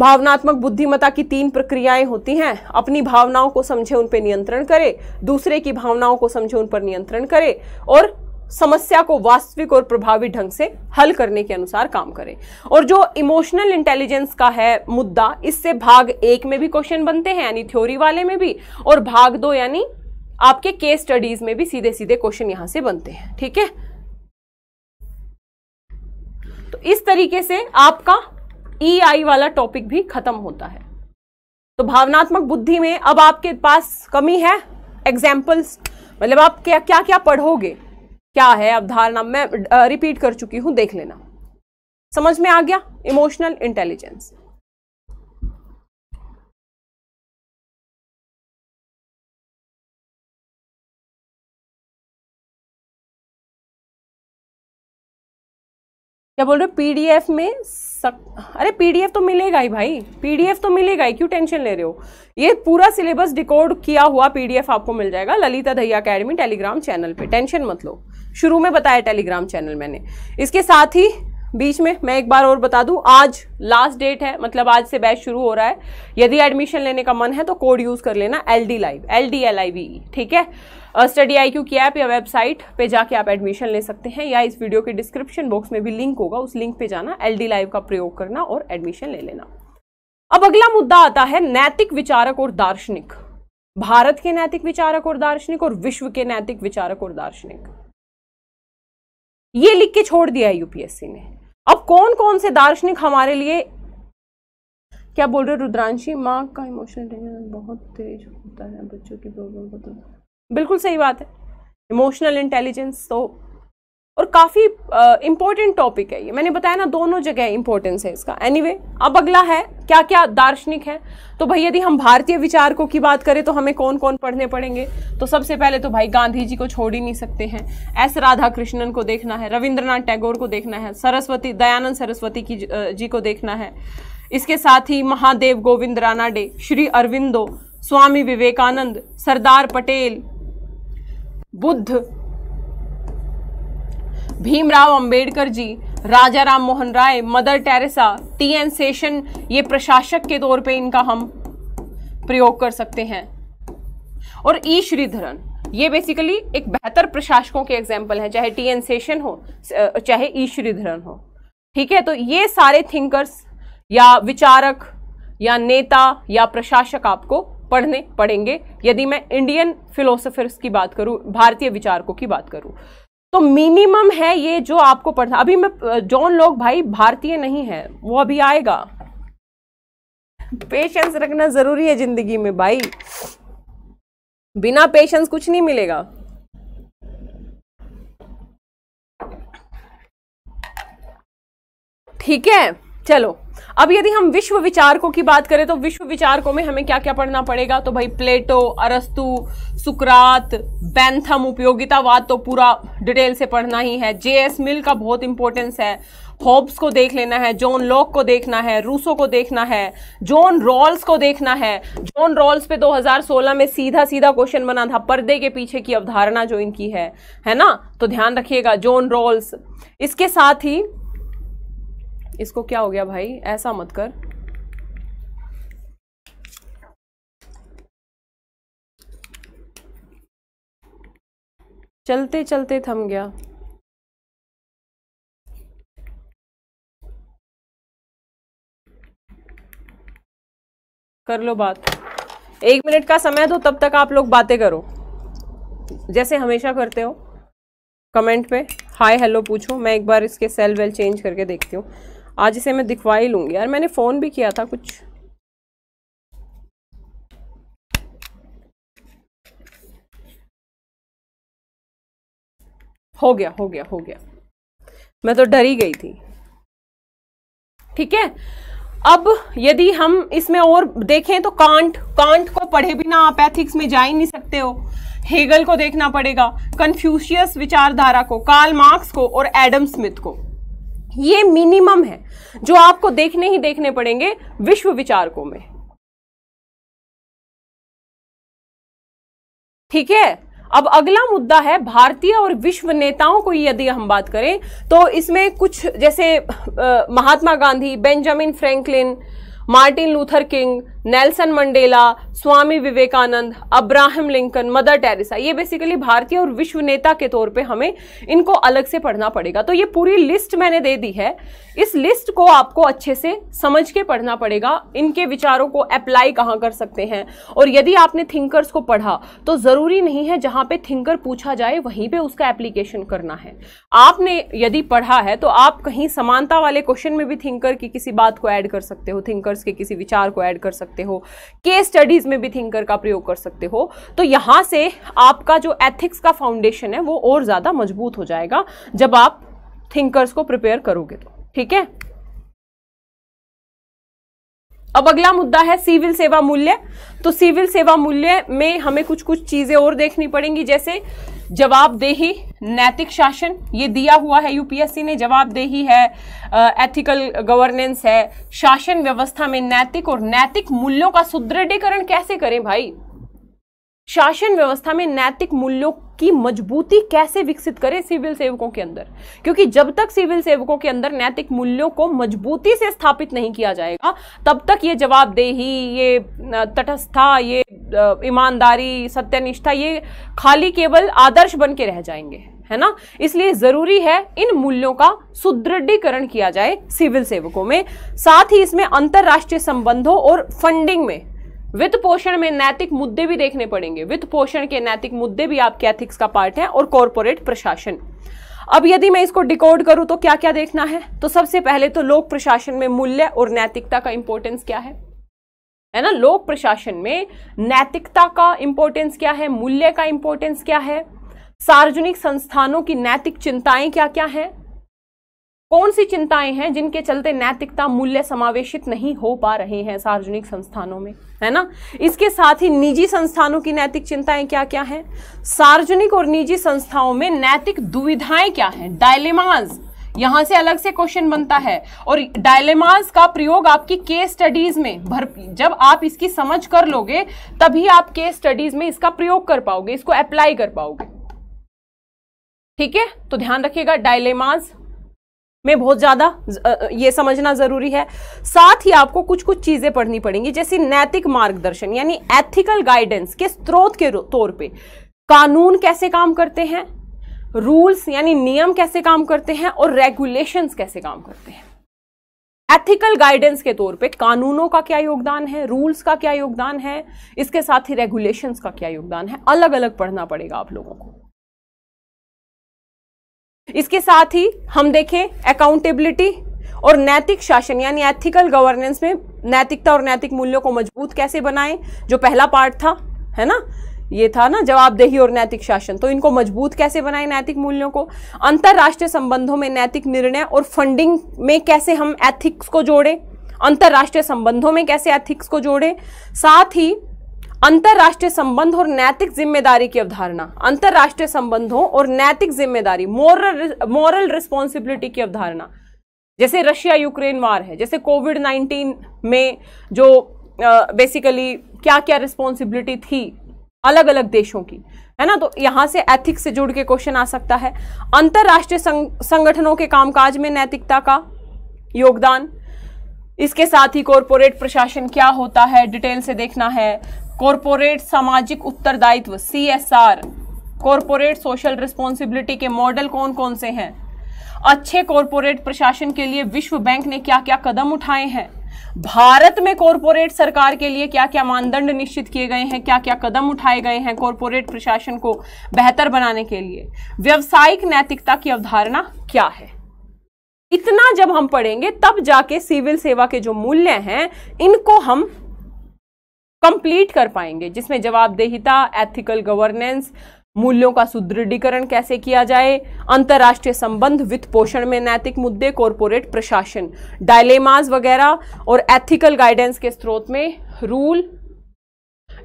भावनात्मक बुद्धिमता की तीन प्रक्रियाएं होती हैं अपनी भावनाओं को समझे उन पर नियंत्रण करे दूसरे की भावनाओं को समझे उन पर नियंत्रण करे और समस्या को वास्तविक और प्रभावी ढंग से हल करने के अनुसार काम करें और जो इमोशनल इंटेलिजेंस का है मुद्दा इससे भाग एक में भी क्वेश्चन बनते हैं यानी थ्योरी वाले में भी और भाग दो यानी आपके केस स्टडीज में भी सीधे सीधे क्वेश्चन यहां से बनते हैं ठीक है तो इस तरीके से आपका ई e आई वाला टॉपिक भी खत्म होता है तो भावनात्मक बुद्धि में अब आपके पास कमी है एग्जाम्पल्स मतलब आप क्या क्या क्या पढ़ोगे क्या है अवधारणा मैं रिपीट कर चुकी हूं देख लेना समझ में आ गया इमोशनल इंटेलिजेंस क्या बोल रहे हो पीडीएफ में सक अरे पीडीएफ तो मिलेगा ही भाई पीडीएफ तो मिलेगा ही क्यों टेंशन ले रहे हो ये पूरा सिलेबस डिकोड किया हुआ पीडीएफ आपको मिल जाएगा Lalita Dahiya academy Telegram channel पे टेंशन मत लो शुरू में बताया टेलीग्राम चैनल मैंने इसके साथ ही बीच में मैं एक बार और बता दूं आज लास्ट डेट है मतलब आज से बैच शुरू हो रहा है यदि एडमिशन लेने का मन है तो कोड यूज़ कर लेना L D live L D L I V ठीक है स्टडी आई क्यू की ऐप या वेबसाइट पे जाके आप एडमिशन ले सकते हैं या इस वीडियो के डिस्क्रिप्शन बॉक्स में भी लिंक होगा उस लिंक पे जाना एल डी लाइव का प्रयोग करना और एडमिशन ले लेना अब अगला मुद्दा आता है नैतिक विचारक और दार्शनिक भारत के नैतिक विचारक और दार्शनिक और विश्व के नैतिक विचारक और दार्शनिक ये लिख के छोड़ दिया है यूपीएससी ने अब कौन कौन से दार्शनिक हमारे लिए क्या बोल रहे रुद्रांशी माँ का इमोशनल इंटेलिजेंस बहुत तेज होता है बच्चों की प्रॉब्लम को तो बिल्कुल सही बात है इमोशनल इंटेलिजेंस तो और काफ़ी इम्पोर्टेंट uh, टॉपिक है ये मैंने बताया ना दोनों जगह इम्पोर्टेंस है इसका एनीवे anyway, अब अगला है क्या क्या दार्शनिक है तो भाई यदि हम भारतीय विचारकों की बात करें तो हमें कौन कौन पढ़ने पड़ेंगे तो सबसे पहले तो भाई गांधी जी को छोड़ ही नहीं सकते हैं एस राधा कृष्णन को देखना है रविंद्रनाथ टैगोर को देखना है सरस्वती दयानंद सरस्वती की जी को देखना है इसके साथ ही Mahadev Govind Ranade Shri Aurobindo Swami Vivekananda Sardar Patel Buddha Bhimrao Ambedkar ji Raja Ram Mohan Roy Mother Teresa T N Seshan ये प्रशासक के तौर पे इनका हम प्रयोग कर सकते हैं और ई श्रीधरन ये बेसिकली एक बेहतर प्रशासकों के एग्जाम्पल हैं चाहे टी एन सेशन हो चाहे ई श्रीधरन हो ठीक है तो ये सारे थिंकर्स या विचारक या नेता या प्रशासक आपको पढ़ने पड़ेंगे यदि मैं इंडियन फिलोसफर्स की बात करूं भारतीय विचारकों की बात करूं तो मिनिमम है ये जो आपको पढ़ना अभी मैं जॉन लोग भाई भारतीय नहीं है वो अभी आएगा पेशेंस रखना जरूरी है जिंदगी में भाई बिना पेशेंस कुछ नहीं मिलेगा ठीक है चलो अब यदि हम विश्व विचारकों की बात करें तो विश्व विचारकों में हमें क्या क्या पढ़ना पड़ेगा तो भाई प्लेटो अरस्तु सुकरात बैंथम उपयोगितावाद तो पूरा डिटेल से पढ़ना ही है जे एस मिल का बहुत इंपॉर्टेंस है होब्स को देख लेना है जॉन लॉक को देखना है रूसो को देखना है जॉन रॉल्स को देखना है जॉन रॉल्स पे 2016 में सीधा सीधा क्वेश्चन बना था पर्दे के पीछे की अवधारणा जो इनकी है है ना तो ध्यान रखिएगा जॉन रॉल्स इसके साथ ही इसको क्या हो गया भाई ऐसा मत कर चलते चलते थम गया कर लो बात एक मिनट का समय दो तब तक आप लोग बातें करो जैसे हमेशा करते हो कमेंट पे हाय हेलो पूछो मैं एक बार इसके सेल वेल चेंज करके देखती हूँ आज इसे मैं दिखवा ही लूंगी यार मैंने फ़ोन भी किया था कुछ हो गया हो गया हो गया मैं तो डरी गई थी ठीक है अब यदि हम इसमें और देखें तो कांट कांट को पढ़े बिना आप एथिक्स में जा ही नहीं सकते हो हेगल को देखना पड़ेगा कन्फ्यूशियस विचारधारा को कार्ल मार्क्स को और एडम स्मिथ को ये मिनिमम है जो आपको देखने ही देखने पड़ेंगे विश्व विचारकों में ठीक है अब अगला मुद्दा है भारतीय और विश्व नेताओं को यदि हम बात करें तो इसमें कुछ जैसे आ, Mahatma Gandhi Benjamin Franklin Martin Luther King Nelson Mandela Swami Vivekananda Abraham Lincoln Mother Teresa ये बेसिकली भारतीय और विश्व नेता के तौर पे हमें इनको अलग से पढ़ना पड़ेगा तो ये पूरी लिस्ट मैंने दे दी है इस लिस्ट को आपको अच्छे से समझ के पढ़ना पड़ेगा इनके विचारों को अप्लाई कहाँ कर सकते हैं और यदि आपने थिंकर्स को पढ़ा तो ज़रूरी नहीं है जहाँ पर थिंकर पूछा जाए वहीं पर उसका एप्लीकेशन करना है आपने यदि पढ़ा है तो आप कहीं समानता वाले क्वेश्चन में भी थिंकर की किसी बात को ऐड कर सकते हो थिंकर्स के किसी विचार को ऐड कर सकते सकते हो केस स्टडीज में भी थिंकर का प्रयोग कर सकते हो तो यहाँ से आपका जो एथिक्स का फाउंडेशन है वो और ज़्यादा मजबूत हो जाएगा जब आप थिंकर्स को प्रिपेयर करोगे तो ठीक है अब अगला मुद्दा है सिविल सेवा मूल्य तो सिविल सेवा मूल्य में हमें कुछ कुछ चीजें और देखनी पड़ेंगी जैसे जवाबदेही नैतिक शासन ये दिया हुआ है यूपीएससी ने जवाबदेही है एथिकल गवर्नेंस है शासन व्यवस्था में नैतिक और नैतिक मूल्यों का सुदृढ़ीकरण कैसे करें भाई शासन व्यवस्था में नैतिक मूल्यों की मजबूती कैसे विकसित करें सिविल सेवकों के अंदर क्योंकि जब तक सिविल सेवकों के अंदर नैतिक मूल्यों को मजबूती से स्थापित नहीं किया जाएगा तब तक ये जवाबदेही ये तटस्थता ये ईमानदारी सत्यनिष्ठा ये खाली केवल आदर्श बन के रह जाएंगे है ना इसलिए जरूरी है इन मूल्यों का सुदृढ़ीकरण किया जाए सिविल सेवकों में साथ ही इसमें अंतरराष्ट्रीय संबंधों और फंडिंग में वित्त पोषण में नैतिक मुद्दे भी देखने पड़ेंगे वित्त पोषण के नैतिक मुद्दे भी आपके एथिक्स का पार्ट है और कॉरपोरेट प्रशासन अब यदि मैं इसको डिकोड करूं तो क्या क्या देखना है तो सबसे पहले तो लोक प्रशासन में मूल्य और नैतिकता का इंपॉर्टेंस क्या है है ना लोक प्रशासन में नैतिकता का इंपॉर्टेंस क्या है मूल्य का इंपॉर्टेंस क्या है सार्वजनिक संस्थानों की नैतिक चिंताएं क्या क्या हैं कौन सी चिंताएं हैं जिनके चलते नैतिकता मूल्य समावेशित नहीं हो पा रहे हैं सार्वजनिक संस्थानों में है ना इसके साथ ही निजी संस्थानों की नैतिक चिंताएं क्या क्या हैं सार्वजनिक और निजी संस्थाओं में नैतिक दुविधाएं क्या हैं डायलेमाज यहां से अलग से क्वेश्चन बनता है और डायलेमाज का प्रयोग आपकी केस स्टडीज में भर जब आप इसकी समझ कर लोगे तभी आप केस स्टडीज में इसका प्रयोग कर पाओगे इसको अप्लाई कर पाओगे ठीक है तो ध्यान रखिएगा डायलेमाज में बहुत ज़्यादा ये समझना ज़रूरी है साथ ही आपको कुछ कुछ चीज़ें पढ़नी पड़ेंगी जैसे नैतिक मार्गदर्शन यानी एथिकल गाइडेंस के स्रोत के तौर पे कानून कैसे काम करते हैं रूल्स यानी नियम कैसे काम करते हैं और रेगुलेशंस कैसे काम करते हैं एथिकल गाइडेंस के तौर पे कानूनों का क्या योगदान है रूल्स का क्या योगदान है इसके साथ ही रेगुलेशंस का क्या योगदान है अलग अलग पढ़ना पड़ेगा आप लोगों को इसके साथ ही हम देखें अकाउंटेबिलिटी और नैतिक शासन यानी एथिकल गवर्नेंस में नैतिकता और नैतिक मूल्यों को मजबूत कैसे बनाएं जो पहला पार्ट था है ना ये था ना जवाबदेही और नैतिक शासन तो इनको मजबूत कैसे बनाएं नैतिक मूल्यों को अंतर्राष्ट्रीय संबंधों में नैतिक निर्णय और फंडिंग में कैसे हम एथिक्स को जोड़ें अंतर्राष्ट्रीय संबंधों में कैसे एथिक्स को जोड़ें साथ ही अंतरराष्ट्रीय संबंध और नैतिक जिम्मेदारी की अवधारणा अंतरराष्ट्रीय संबंधों और नैतिक जिम्मेदारी मोरल मोरल रिस्पॉन्सिबिलिटी की अवधारणा जैसे रशिया यूक्रेन वार है जैसे कोविड नाइन्टीन में जो बेसिकली क्या क्या रिस्पॉन्सिबिलिटी थी अलग अलग देशों की है ना तो यहाँ से एथिक्स से जुड़ के क्वेश्चन आ सकता है अंतरराष्ट्रीय संग, संगठनों के कामकाज में नैतिकता का योगदान इसके साथ ही कॉरपोरेट प्रशासन क्या होता है डिटेल से देखना है कॉरपोरेट सामाजिक उत्तरदायित्व C S R corporate social responsibility के मॉडल कौन कौन से हैं अच्छे कॉरपोरेट प्रशासन के लिए विश्व बैंक ने क्या क्या कदम उठाए हैं भारत में कॉरपोरेट सरकार के लिए क्या क्या मानदंड निश्चित किए गए हैं क्या क्या कदम उठाए गए हैं कॉरपोरेट प्रशासन को बेहतर बनाने के लिए व्यवसायिक नैतिकता की अवधारणा क्या है इतना जब हम पढ़ेंगे तब जाके सिविल सेवा के जो मूल्य हैं इनको हम कंप्लीट कर पाएंगे जिसमें जवाबदेहिता एथिकल गवर्नेंस मूल्यों का सुदृढ़ीकरण कैसे किया जाए अंतर्राष्ट्रीय संबंध वित्त पोषण में नैतिक मुद्दे कॉरपोरेट प्रशासन डायलेमाज वगैरह और एथिकल गाइडेंस के स्रोत में रूल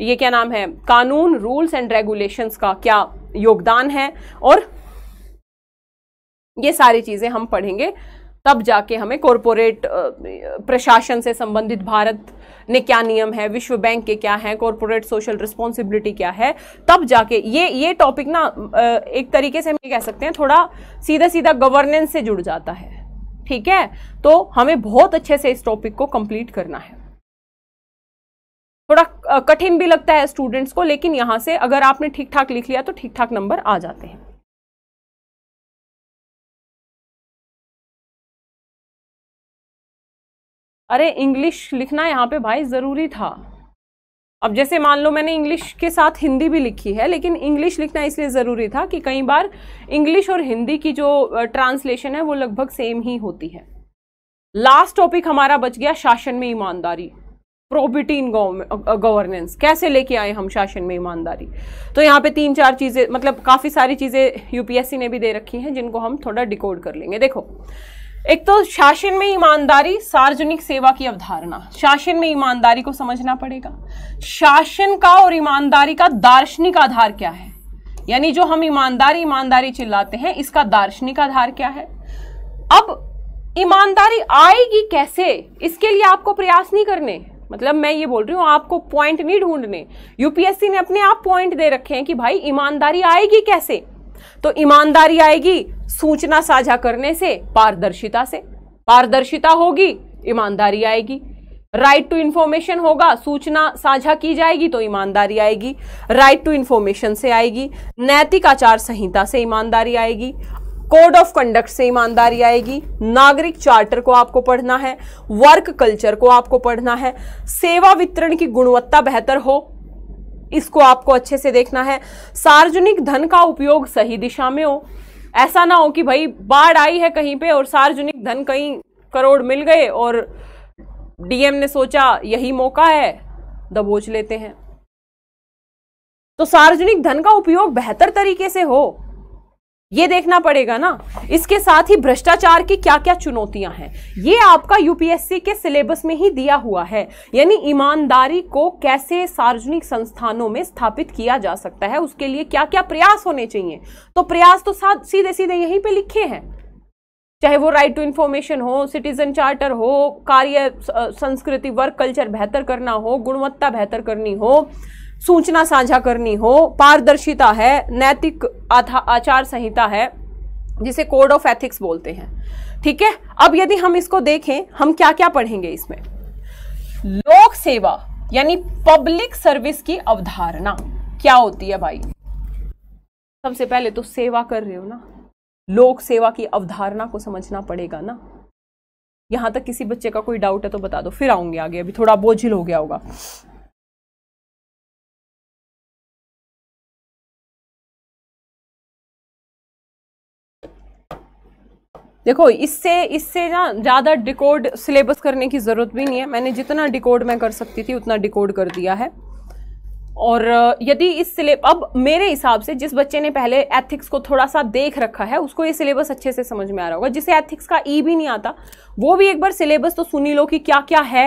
ये क्या नाम है कानून रूल्स एंड रेगुलेशंस का क्या योगदान है और ये सारी चीज़ें हम पढ़ेंगे तब जाके हमें कॉरपोरेट प्रशासन से संबंधित भारत ने क्या नियम है विश्व बैंक के क्या है कॉरपोरेट सोशल रिस्पॉन्सिबिलिटी क्या है तब जाके ये ये टॉपिक ना एक तरीके से हम ये कह सकते हैं थोड़ा सीधा सीधा गवर्नेंस से जुड़ जाता है ठीक है तो हमें बहुत अच्छे से इस टॉपिक को कंप्लीट करना है थोड़ा कठिन भी लगता है स्टूडेंट्स को लेकिन यहां से अगर आपने ठीक ठाक लिख लिया तो ठीक ठाक नंबर आ जाते हैं अरे इंग्लिश लिखना यहाँ पे भाई ज़रूरी था अब जैसे मान लो मैंने इंग्लिश के साथ हिंदी भी लिखी है लेकिन इंग्लिश लिखना इसलिए ज़रूरी था कि कई बार इंग्लिश और हिंदी की जो ट्रांसलेशन है वो लगभग सेम ही होती है लास्ट टॉपिक हमारा बच गया शासन में ईमानदारी प्रॉपर्टी इन गवर्नेंस कैसे लेके आए हम शासन में ईमानदारी तो यहाँ पे तीन चार चीज़ें मतलब काफ़ी सारी चीज़ें यूपीएससी ने भी दे रखी हैं जिनको हम थोड़ा डिकोड कर लेंगे देखो एक तो शासन में ईमानदारी सार्वजनिक सेवा की अवधारणा शासन में ईमानदारी को समझना पड़ेगा शासन का और ईमानदारी का दार्शनिक आधार क्या है यानी जो हम ईमानदारी ईमानदारी चिल्लाते हैं इसका दार्शनिक आधार क्या है अब ईमानदारी आएगी कैसे इसके लिए आपको प्रयास नहीं करने मतलब मैं ये बोल रही हूँ आपको पॉइंट नहीं ढूंढने यूपीएससी ने अपने आप पॉइंट दे रखे हैं कि भाई ईमानदारी आएगी कैसे तो ईमानदारी आएगी सूचना साझा करने से पारदर्शिता से पारदर्शिता होगी ईमानदारी आएगी राइट टू इंफॉर्मेशन होगा सूचना साझा की जाएगी तो ईमानदारी आएगी राइट टू इंफॉर्मेशन से आएगी नैतिक आचार संहिता से ईमानदारी आएगी कोड ऑफ कंडक्ट से ईमानदारी आएगी नागरिक चार्टर को आपको पढ़ना है वर्क कल्चर को आपको पढ़ना है सेवा वितरण की गुणवत्ता बेहतर हो इसको आपको अच्छे से देखना है सार्वजनिक धन का उपयोग सही दिशा में हो ऐसा ना हो कि भाई बाढ़ आई है कहीं पे और सार्वजनिक धन कहीं करोड़ मिल गए और डीएम ने सोचा यही मौका है दबोच लेते हैं तो सार्वजनिक धन का उपयोग बेहतर तरीके से हो ये देखना पड़ेगा ना इसके साथ ही भ्रष्टाचार की क्या क्या चुनौतियां हैं ये आपका यूपीएससी के सिलेबस में ही दिया हुआ है यानी ईमानदारी को कैसे सार्वजनिक संस्थानों में स्थापित किया जा सकता है उसके लिए क्या क्या प्रयास होने चाहिए तो प्रयास तो सीधे सीधे यहीं पे लिखे हैं चाहे वो राइट टू इन्फॉर्मेशन हो सिटीजन चार्टर हो कार्य संस्कृति वर्क कल्चर बेहतर करना हो गुणवत्ता बेहतर करनी हो सूचना साझा करनी हो पारदर्शिता है नैतिक आचार संहिता है जिसे कोड ऑफ एथिक्स बोलते हैं ठीक है अब यदि हम इसको देखें हम क्या क्या पढ़ेंगे इसमें लोक सेवा यानी पब्लिक सर्विस की अवधारणा क्या होती है भाई सबसे पहले तो सेवा कर रहे हो ना लोक सेवा की अवधारणा को समझना पड़ेगा ना यहाँ तक किसी बच्चे का कोई डाउट है तो बता दो फिर आऊंगे आगे अभी थोड़ा बोझिल हो गया होगा देखो इससे इससे ना ज़्यादा डिकोड सिलेबस करने की ज़रूरत भी नहीं है मैंने जितना डिकोड मैं कर सकती थी उतना डिकोड कर दिया है और यदि इस सिले अब मेरे हिसाब से जिस बच्चे ने पहले एथिक्स को थोड़ा सा देख रखा है उसको ये सिलेबस अच्छे से समझ में आ रहा होगा जिसे एथिक्स का ई e भी नहीं आता वो भी एक बार सिलेबस तो सुनी लो कि क्या क्या है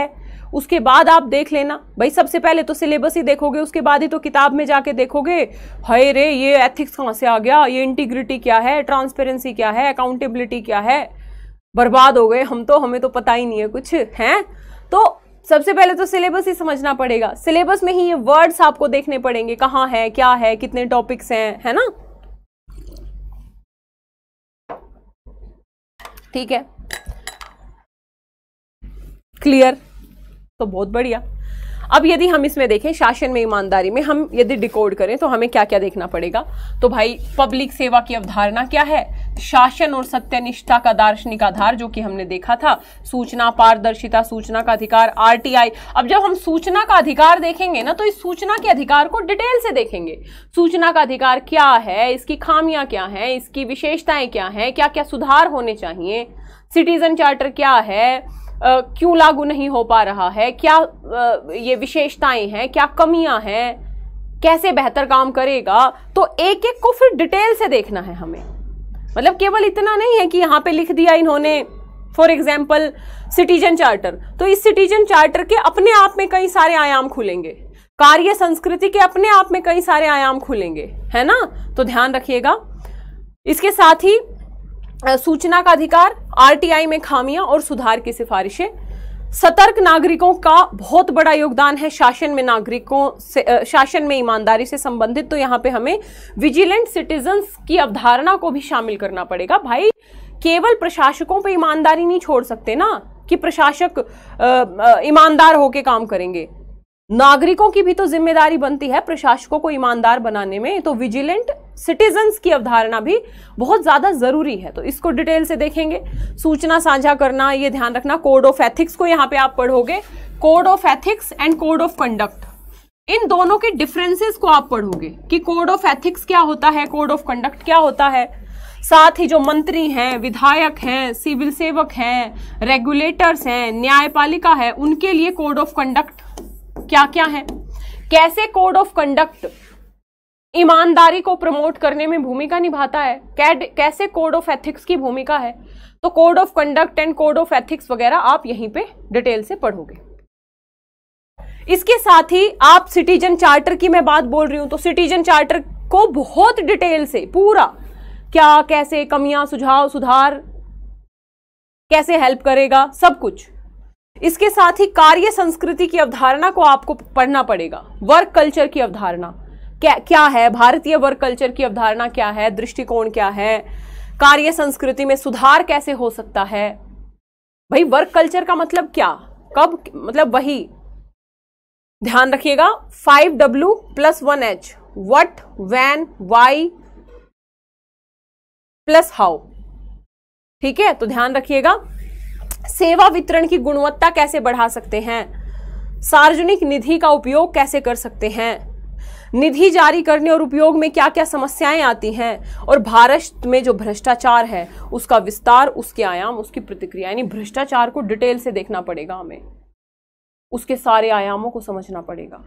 उसके बाद आप देख लेना भाई सबसे पहले तो सिलेबस ही देखोगे उसके बाद ही तो किताब में जाके देखोगे हाय रे ये एथिक्स कहाँ से आ गया ये इंटीग्रिटी क्या है ट्रांसपेरेंसी क्या है अकाउंटेबिलिटी क्या है बर्बाद हो गए हम तो हमें तो पता ही नहीं है कुछ हैं तो सबसे पहले तो सिलेबस ही समझना पड़ेगा सिलेबस में ही ये वर्ड्स आपको देखने पड़ेंगे कहाँ है क्या है कितने टॉपिक्स हैं है ना ठीक है क्लियर तो बहुत बढ़िया अब यदि हम इसमें देखें शासन में ईमानदारी में हम यदि डिकोड करें तो हमें क्या क्या देखना पड़ेगा तो भाई पब्लिक सेवा की अवधारणा क्या है शासन और सत्यनिष्ठा का दार्शनिक आधार जो कि हमने देखा था सूचना पारदर्शिता सूचना का अधिकार आरटीआई अब जब हम सूचना का अधिकार देखेंगे ना तो इस सूचना के अधिकार को डिटेल से देखेंगे सूचना का अधिकार क्या है इसकी खामियां क्या है इसकी विशेषताएं क्या है क्या क्या सुधार होने चाहिए सिटीजन चार्टर क्या है क्यों लागू नहीं हो पा रहा है क्या ये विशेषताएं हैं क्या कमियां हैं कैसे बेहतर काम करेगा तो एक एक को फिर डिटेल से देखना है हमें मतलब केवल इतना नहीं है कि यहाँ पे लिख दिया इन्होंने फॉर एग्जाम्पल सिटीजन चार्टर तो इस सिटीजन चार्टर के अपने आप में कई सारे आयाम खुलेंगे कार्य संस्कृति के अपने आप में कई सारे आयाम खुलेंगे है ना तो ध्यान रखिएगा इसके साथ ही सूचना का अधिकार आरटीआई में खामियां और सुधार की सिफारिशें सतर्क नागरिकों का बहुत बड़ा योगदान है शासन में नागरिकों से शासन में ईमानदारी से संबंधित तो यहाँ पे हमें विजिलेंट सिटीजन्स की अवधारणा को भी शामिल करना पड़ेगा भाई केवल प्रशासकों पे ईमानदारी नहीं छोड़ सकते ना कि प्रशासक ईमानदार होके काम करेंगे नागरिकों की भी तो जिम्मेदारी बनती है प्रशासकों को ईमानदार बनाने में तो विजिलेंट सिटीजन की अवधारणा भी बहुत ज़्यादा ज़रूरी है तो इसको डिटेल से देखेंगे सूचना साझा करना ये ध्यान रखना कोड ऑफ एथिक्स को यहाँ पे आप पढ़ोगे code of ethics and code of conduct इन दोनों के डिफरेंसेस को आप पढ़ोगे कि कोड ऑफ एथिक्स क्या होता है कोड ऑफ कंडक्ट क्या होता है साथ ही जो मंत्री हैं विधायक हैं सिविल सेवक हैं रेगुलेटर्स हैं न्यायपालिका है उनके लिए कोड ऑफ कंडक्ट क्या क्या है कैसे कोड ऑफ कंडक्ट ईमानदारी को प्रमोट करने में भूमिका निभाता है कैसे कोड ऑफ एथिक्स की भूमिका है तो code of conduct and code of ethics वगैरह आप यहीं पे डिटेल से पढ़ोगे इसके साथ ही आप सिटीजन चार्टर की मैं बात बोल रही हूं तो सिटीजन चार्टर को बहुत डिटेल से पूरा क्या कैसे कमियां सुझाव सुधार कैसे हेल्प करेगा सब कुछ इसके साथ ही कार्य संस्कृति की अवधारणा को आपको पढ़ना पड़ेगा वर्क कल्चर की अवधारणा क्या क्या है भारतीय वर्क कल्चर की अवधारणा क्या है दृष्टिकोण क्या है कार्य संस्कृति में सुधार कैसे हो सकता है भाई वर्क कल्चर का मतलब क्या कब मतलब वही ध्यान रखिएगा five W plus one H what when why plus how ठीक है तो ध्यान रखिएगा सेवा वितरण की गुणवत्ता कैसे बढ़ा सकते हैं सार्वजनिक निधि का उपयोग कैसे कर सकते हैं निधि जारी करने और उपयोग में क्या क्या समस्याएं आती हैं और भारत में जो भ्रष्टाचार है उसका विस्तार उसके आयाम उसकी प्रतिक्रिया यानी भ्रष्टाचार को डिटेल से देखना पड़ेगा हमें उसके सारे आयामों को समझना पड़ेगा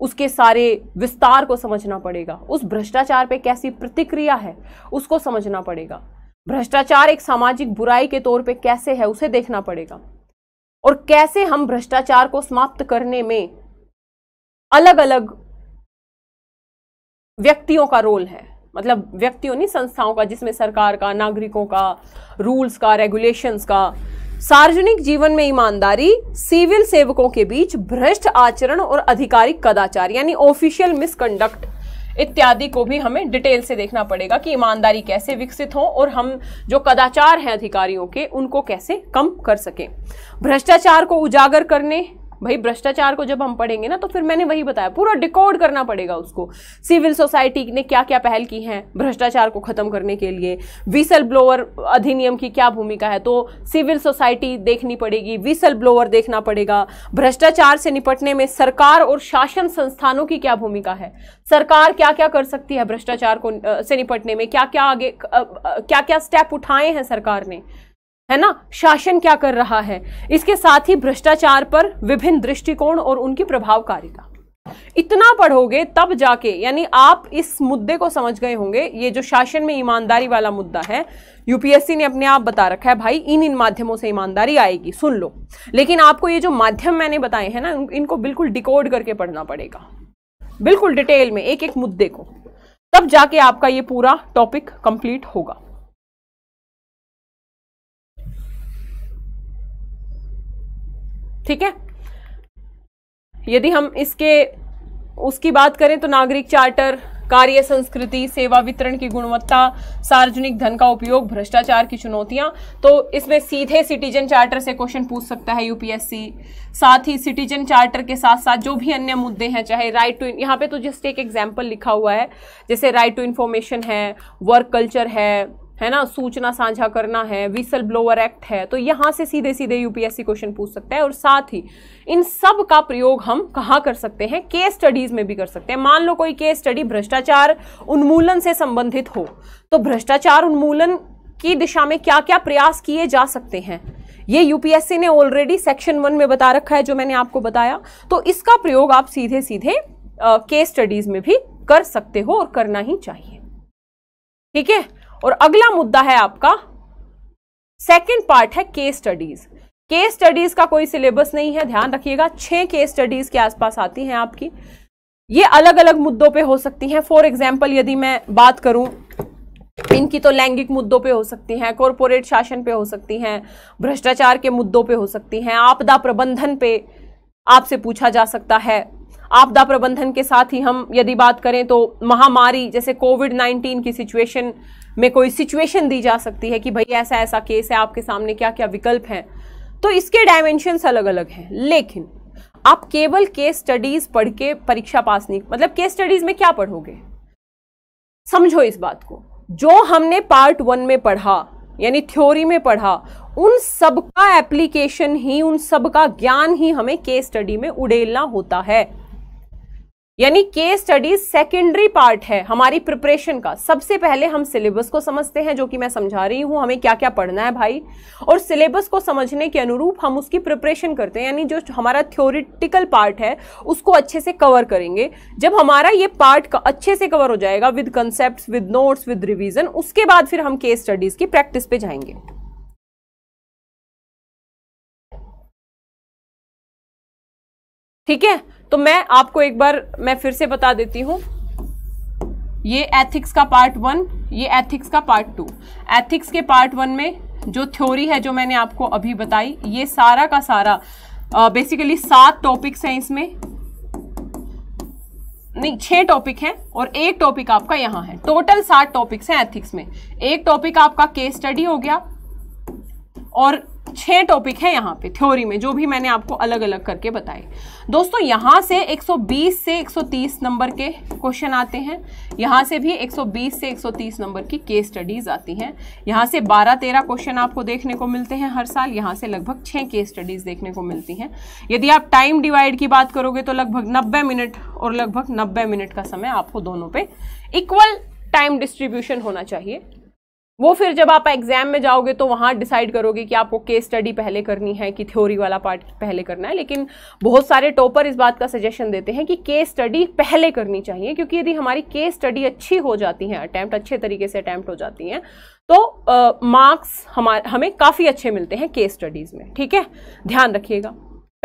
उसके सारे विस्तार को समझना पड़ेगा उस भ्रष्टाचार पे कैसी प्रतिक्रिया है उसको समझना पड़ेगा भ्रष्टाचार एक सामाजिक बुराई के तौर पे कैसे है उसे देखना पड़ेगा और कैसे हम भ्रष्टाचार को समाप्त करने में अलग अलग व्यक्तियों का रोल है मतलब व्यक्तियों नहीं संस्थाओं का जिसमें सरकार का नागरिकों का रूल्स का रेगुलेशंस का सार्वजनिक जीवन में ईमानदारी सिविल सेवकों के बीच भ्रष्ट आचरण और आधिकारिक कदाचार यानी ऑफिशियल मिसकंडक्ट इत्यादि को भी हमें डिटेल से देखना पड़ेगा कि ईमानदारी कैसे विकसित हो और हम जो कदाचार हैं अधिकारियों के उनको कैसे कम कर सकें भ्रष्टाचार को उजागर करने भाई भ्रष्टाचार को जब हम पढ़ेंगे ना तो फिर मैंने वही बताया पूरा डिकोड करना पड़ेगा उसको सिविल सोसाइटी ने क्या क्या पहल की है भ्रष्टाचार को खत्म करने के लिए विसल ब्लोअर अधिनियम की क्या भूमिका है तो सिविल सोसाइटी देखनी पड़ेगी विसल ब्लोअर देखना पड़ेगा भ्रष्टाचार से निपटने में सरकार और शासन संस्थानों की क्या भूमिका है सरकार क्या क्या कर सकती है भ्रष्टाचार को से निपटने में क्या क्या आगे क्या क्या स्टेप उठाए हैं सरकार ने है ना शासन क्या कर रहा है इसके साथ ही भ्रष्टाचार पर विभिन्न दृष्टिकोण और उनकी प्रभावकारिता इतना पढ़ोगे तब जाके यानी आप इस मुद्दे को समझ गए होंगे ये जो शासन में ईमानदारी वाला मुद्दा है यूपीएससी ने अपने आप बता रखा है भाई इन इन माध्यमों से ईमानदारी आएगी सुन लो लेकिन आपको ये जो माध्यम मैंने बताए हैं ना इनको बिल्कुल डिकोड करके पढ़ना पड़ेगा बिल्कुल डिटेल में एक एक मुद्दे को तब जाके आपका ये पूरा टॉपिक कंप्लीट होगा ठीक है यदि हम इसके उसकी बात करें तो नागरिक चार्टर कार्य संस्कृति सेवा वितरण की गुणवत्ता सार्वजनिक धन का उपयोग भ्रष्टाचार की चुनौतियां तो इसमें सीधे सिटीजन चार्टर से क्वेश्चन पूछ सकता है यूपीएससी साथ ही सिटीजन चार्टर के साथ साथ जो भी अन्य मुद्दे हैं चाहे राइट टू यहाँ पे तो जस्ट एक एग्जाम्पल लिखा हुआ है जैसे राइट टू इन्फॉर्मेशन है वर्क कल्चर है है ना सूचना साझा करना है विसल ब्लोअर एक्ट है तो यहाँ से सीधे सीधे यूपीएससी क्वेश्चन पूछ सकता है और साथ ही इन सब का प्रयोग हम कहाँ कर सकते हैं केस स्टडीज में भी कर सकते हैं मान लो कोई केस स्टडी भ्रष्टाचार उन्मूलन से संबंधित हो तो भ्रष्टाचार उन्मूलन की दिशा में क्या क्या प्रयास किए जा सकते हैं ये यूपीएससी ने ऑलरेडी सेक्शन वन में बता रखा है जो मैंने आपको बताया तो इसका प्रयोग आप सीधे सीधे केस स्टडीज में भी कर सकते हो और करना ही चाहिए ठीक है और अगला मुद्दा है आपका सेकेंड पार्ट है केस स्टडीज केस स्टडीज का कोई सिलेबस नहीं है ध्यान रखिएगा छह केस स्टडीज के आसपास आती हैं आपकी ये अलग अलग मुद्दों पे हो सकती हैं फॉर एग्जाम्पल यदि मैं बात करूं इनकी तो लैंगिक मुद्दों पे हो सकती हैं कॉरपोरेट शासन पे हो सकती हैं भ्रष्टाचार के मुद्दों पे हो सकती हैं आपदा प्रबंधन पे आपसे पूछा जा सकता है आपदा प्रबंधन के साथ ही हम यदि बात करें तो महामारी जैसे कोविड नाइन्टीन की सिचुएशन में कोई सिचुएशन दी जा सकती है कि भाई ऐसा ऐसा केस है आपके सामने क्या क्या विकल्प हैं तो इसके डायमेंशंस अलग अलग हैं लेकिन आप केवल केस स्टडीज पढ़ के परीक्षा पास नहीं मतलब केस स्टडीज में क्या पढ़ोगे समझो इस बात को जो हमने पार्ट वन में पढ़ा यानी थ्योरी में पढ़ा उन सब का एप्लीकेशन ही उन सब का ज्ञान ही हमें केस स्टडी में उड़ेलना होता है यानी के स्टडी सेकेंडरी पार्ट है हमारी प्रिपरेशन का सबसे पहले हम सिलेबस को समझते हैं जो कि मैं समझा रही हूँ हमें क्या क्या पढ़ना है भाई और सिलेबस को समझने के अनुरूप हम उसकी प्रिपरेशन करते हैं यानी जो हमारा थ्योरिटिकल पार्ट है उसको अच्छे से कवर करेंगे जब हमारा ये पार्ट अच्छे से कवर हो जाएगा with concept with notes with revision उसके बाद फिर हम केस स्टडीज़ की प्रैक्टिस पे जाएंगे ठीक है तो मैं आपको एक बार मैं फिर से बता देती हूँ ये एथिक्स का पार्ट वन ये एथिक्स का पार्ट टू एथिक्स के पार्ट वन में जो थ्योरी है जो मैंने आपको अभी बताई ये सारा का सारा बेसिकली सात टॉपिक्स हैं इसमें नहीं छह टॉपिक हैं और एक टॉपिक आपका यहां है टोटल सात टॉपिक्स हैं एथिक्स में एक टॉपिक आपका केस स्टडी हो गया और छह टॉपिक हैं यहाँ पे थ्योरी में जो भी मैंने आपको अलग अलग करके बताए दोस्तों यहाँ से 120 से 130 नंबर के क्वेश्चन आते हैं यहाँ से भी 120 से 130 नंबर की केस स्टडीज़ आती हैं यहाँ से 12-13 क्वेश्चन आपको देखने को मिलते हैं हर साल यहाँ से लगभग छः केस स्टडीज़ देखने को मिलती हैं यदि आप टाइम डिवाइड की बात करोगे तो लगभग नब्बे मिनट और लगभग नब्बे मिनट का समय आपको दोनों पर इक्वल टाइम डिस्ट्रीब्यूशन होना चाहिए वो फिर जब आप एग्ज़ाम में जाओगे तो वहाँ डिसाइड करोगे कि आपको केस स्टडी पहले करनी है कि थ्योरी वाला पार्ट पहले करना है लेकिन बहुत सारे टॉपर इस बात का सजेशन देते हैं कि केस स्टडी पहले करनी चाहिए क्योंकि यदि हमारी केस स्टडी अच्छी हो जाती है अटैम्प्ट अच्छे तरीके से अटैम्प्ट हो जाती हैं तो मार्क्स हमारे हमें काफ़ी अच्छे मिलते हैं केस स्टडीज़ में ठीक है ध्यान रखिएगा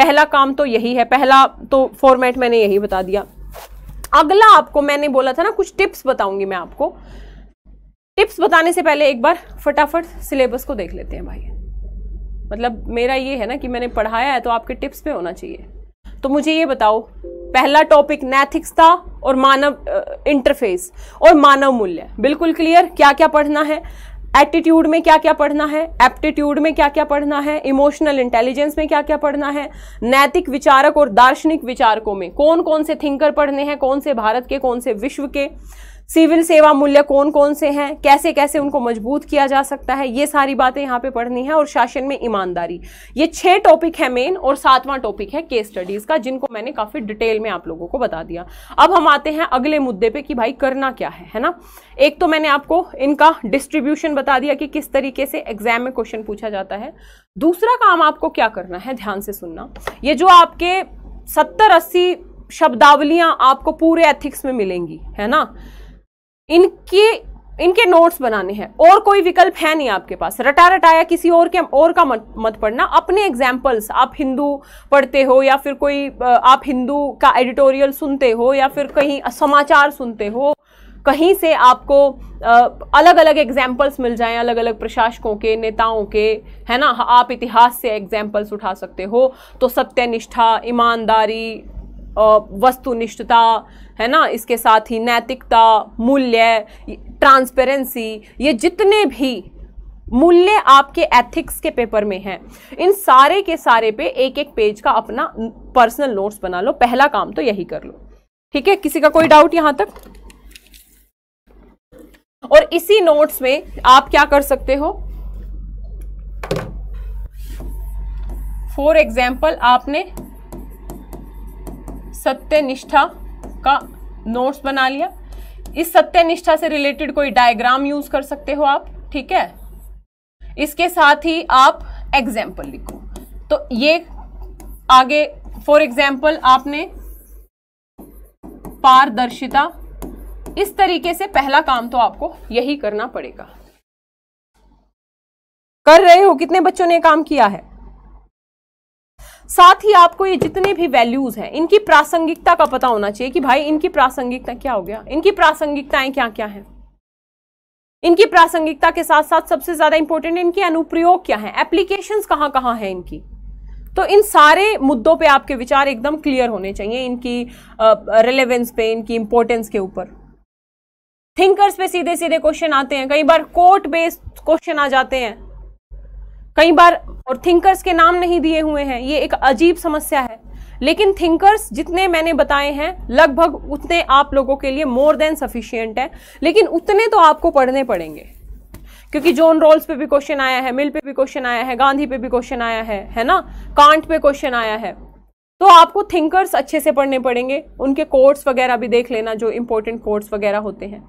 पहला काम तो यही है पहला तो फॉर्मेट मैंने यही बता दिया अगला आपको मैंने बोला था ना कुछ टिप्स बताऊंगी मैं आपको टिप्स बताने से पहले एक बार फटाफट सिलेबस को देख लेते हैं भाई मतलब मेरा ये है ना कि मैंने पढ़ाया है तो आपके टिप्स पे होना चाहिए तो मुझे ये बताओ पहला टॉपिक नैथिक्स था और मानव इंटरफेस और मानव मूल्य बिल्कुल क्लियर क्या क्या पढ़ना है एटीट्यूड में क्या क्या पढ़ना है एप्टीट्यूड में क्या क्या पढ़ना है इमोशनल इंटेलिजेंस में क्या क्या पढ़ना है नैतिक विचारक और दार्शनिक विचारकों में कौन कौन से थिंकर पढ़ने हैं कौन से भारत के कौन से विश्व के सिविल सेवा मूल्य कौन कौन से हैं कैसे कैसे उनको मजबूत किया जा सकता है ये सारी बातें यहाँ पे पढ़नी है और शासन में ईमानदारी ये छह टॉपिक है मेन और सातवां टॉपिक है केस स्टडीज का जिनको मैंने काफी डिटेल में आप लोगों को बता दिया अब हम आते हैं अगले मुद्दे पे कि भाई करना क्या है है ना एक तो मैंने आपको इनका डिस्ट्रीब्यूशन बता दिया कि किस तरीके से एग्जाम में क्वेश्चन पूछा जाता है दूसरा काम आपको क्या करना है ध्यान से सुनना ये जो आपके सत्तर अस्सी शब्दावलियां आपको पूरे एथिक्स में मिलेंगी है ना इनके इनके नोट्स बनाने हैं और कोई विकल्प है नहीं आपके पास रटा रटाया किसी और के और का मत मत पढ़ना अपने एग्जाम्पल्स आप हिंदू पढ़ते हो या फिर कोई आप हिंदू का एडिटोरियल सुनते हो या फिर कहीं समाचार सुनते हो कहीं से आपको अलग अलग एग्जाम्पल्स मिल जाएं अलग अलग प्रशासकों के नेताओं के है ना आप इतिहास से एग्जाम्पल्स उठा सकते हो तो सत्यनिष्ठा ईमानदारी वस्तुनिष्ठता है ना इसके साथ ही नैतिकता मूल्य ट्रांसपेरेंसी ये जितने भी मूल्य आपके एथिक्स के पेपर में हैं इन सारे के सारे पे एक एक पेज का अपना पर्सनल नोट्स बना लो पहला काम तो यही कर लो ठीक है किसी का कोई डाउट यहां तक और इसी नोट्स में आप क्या कर सकते हो फॉर एग्जाम्पल आपने सत्यनिष्ठा का नोट्स बना लिया इस सत्यनिष्ठा से रिलेटेड कोई डायग्राम यूज कर सकते हो आप ठीक है इसके साथ ही आप एग्जाम्पल लिखो तो ये आगे फॉर एग्जाम्पल आपने पारदर्शिता इस तरीके से पहला काम तो आपको यही करना पड़ेगा कर रहे हो कितने बच्चों ने काम किया है साथ ही आपको ये जितने भी वैल्यूज हैं इनकी प्रासंगिकता का पता होना चाहिए कि भाई इनकी प्रासंगिकता क्या हो गया इनकी प्रासंगिकताएं क्या क्या हैं इनकी प्रासंगिकता के साथ साथ सबसे ज्यादा इंपॉर्टेंट इनके अनुप्रयोग क्या है एप्लीकेशन कहाँ कहाँ हैं इनकी तो इन सारे मुद्दों पे आपके विचार एकदम क्लियर होने चाहिए इनकी रिलेवेंस पे इनकी इंपॉर्टेंस के ऊपर थिंकर्स पे सीधे सीधे क्वेश्चन आते हैं कई बार कोर्ट बेस्ड क्वेश्चन आ जाते हैं कई बार और थिंकर्स के नाम नहीं दिए हुए हैं ये एक अजीब समस्या है लेकिन थिंकर्स जितने मैंने बताए हैं लगभग उतने आप लोगों के लिए मोर देन सफिशियंट है लेकिन उतने तो आपको पढ़ने पड़ेंगे क्योंकि जॉन रोल्स पे भी क्वेश्चन आया है मिल पे भी क्वेश्चन आया है गांधी पे भी क्वेश्चन आया है है ना कांट पे क्वेश्चन आया है तो आपको थिंकर्स अच्छे से पढ़ने पड़ेंगे उनके कोर्ट्स वगैरह भी देख लेना जो इंपॉर्टेंट कोर्ट्स वगैरह होते हैं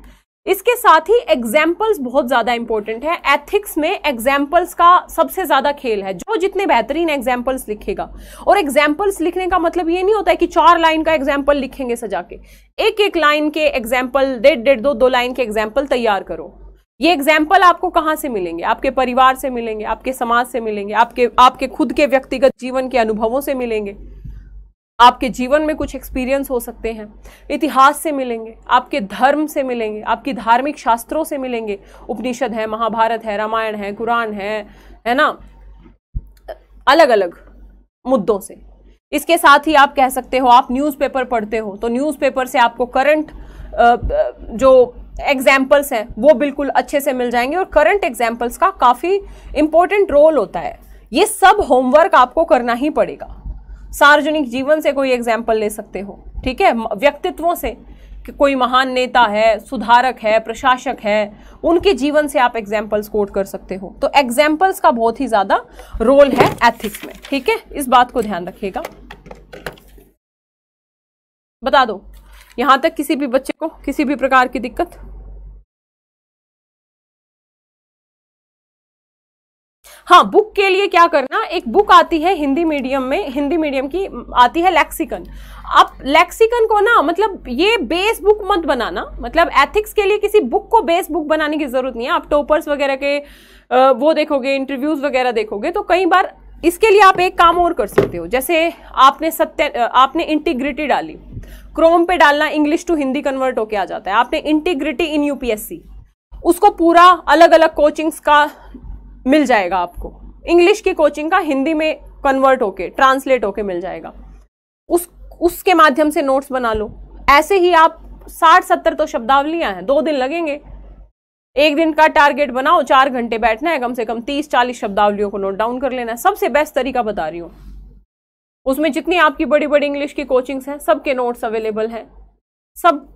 इसके साथ ही एग्जाम्पल्स बहुत ज्यादा इंपॉर्टेंट है एथिक्स में एग्जाम्पल्स का सबसे ज्यादा खेल है जो जितने बेहतरीन एग्जाम्पल्स लिखेगा और एग्जाम्पल्स लिखने का मतलब ये नहीं होता है कि चार लाइन का एग्जाम्पल लिखेंगे सजा के एक एक लाइन के एग्जाम्पल डेढ़ डेढ़ दो दो लाइन के एग्जाम्पल तैयार करो ये एग्जाम्पल आपको कहाँ से मिलेंगे आपके परिवार से मिलेंगे आपके समाज से मिलेंगे आपके आपके खुद के व्यक्तिगत जीवन के अनुभवों से मिलेंगे आपके जीवन में कुछ एक्सपीरियंस हो सकते हैं इतिहास से मिलेंगे आपके धर्म से मिलेंगे आपकी धार्मिक शास्त्रों से मिलेंगे उपनिषद है महाभारत है रामायण है कुरान है है ना अलग अलग मुद्दों से इसके साथ ही आप कह सकते हो आप न्यूज़पेपर पढ़ते हो तो न्यूज़पेपर से आपको करंट जो एग्जाम्पल्स हैं वो बिल्कुल अच्छे से मिल जाएंगे और करंट एग्जाम्पल्स का काफ़ी इम्पोर्टेंट रोल होता है ये सब होमवर्क आपको करना ही पड़ेगा सार्वजनिक जीवन से कोई एग्जाम्पल ले सकते हो ठीक है व्यक्तित्वों से कि कोई महान नेता है सुधारक है प्रशासक है उनके जीवन से आप एग्जाम्पल्स कोट कर सकते हो तो एग्जाम्पल्स का बहुत ही ज़्यादा रोल है एथिक्स में ठीक है इस बात को ध्यान रखिएगा बता दो यहां तक किसी भी बच्चे को किसी भी प्रकार की दिक्कत हाँ बुक के लिए क्या करना एक बुक आती है हिंदी मीडियम में हिंदी मीडियम की आती है लेक्सिकन आप लेक्सिकन को ना मतलब ये बेस बुक मत बनाना मतलब एथिक्स के लिए किसी बुक को बेस बुक बनाने की ज़रूरत नहीं है आप टोपर्स वगैरह के वो देखोगे इंटरव्यूज़ वगैरह देखोगे तो कई बार इसके लिए आप एक काम और कर सकते हो जैसे आपने सत्य आपने इंटीग्रिटी डाली क्रोम पे डालना इंग्लिश टू हिंदी कन्वर्ट होके आ जाता है आपने इंटीग्रिटी इन यूपीएससी उसको पूरा अलग अलग कोचिंग्स का मिल जाएगा आपको इंग्लिश की कोचिंग का हिंदी में कन्वर्ट होके ट्रांसलेट होके मिल जाएगा उस उसके माध्यम से नोट्स बना लो ऐसे ही आप साठ सत्तर तो शब्दावलियां हैं दो दिन लगेंगे एक दिन का टारगेट बनाओ चार घंटे बैठना है कम से कम तीस चालीस शब्दावलियों को नोट डाउन कर लेना है सबसे बेस्ट तरीका बता रही हूँ उसमें जितनी आपकी बड़ी बड़ी इंग्लिश की कोचिंग्स हैं सबके नोट्स अवेलेबल हैं सब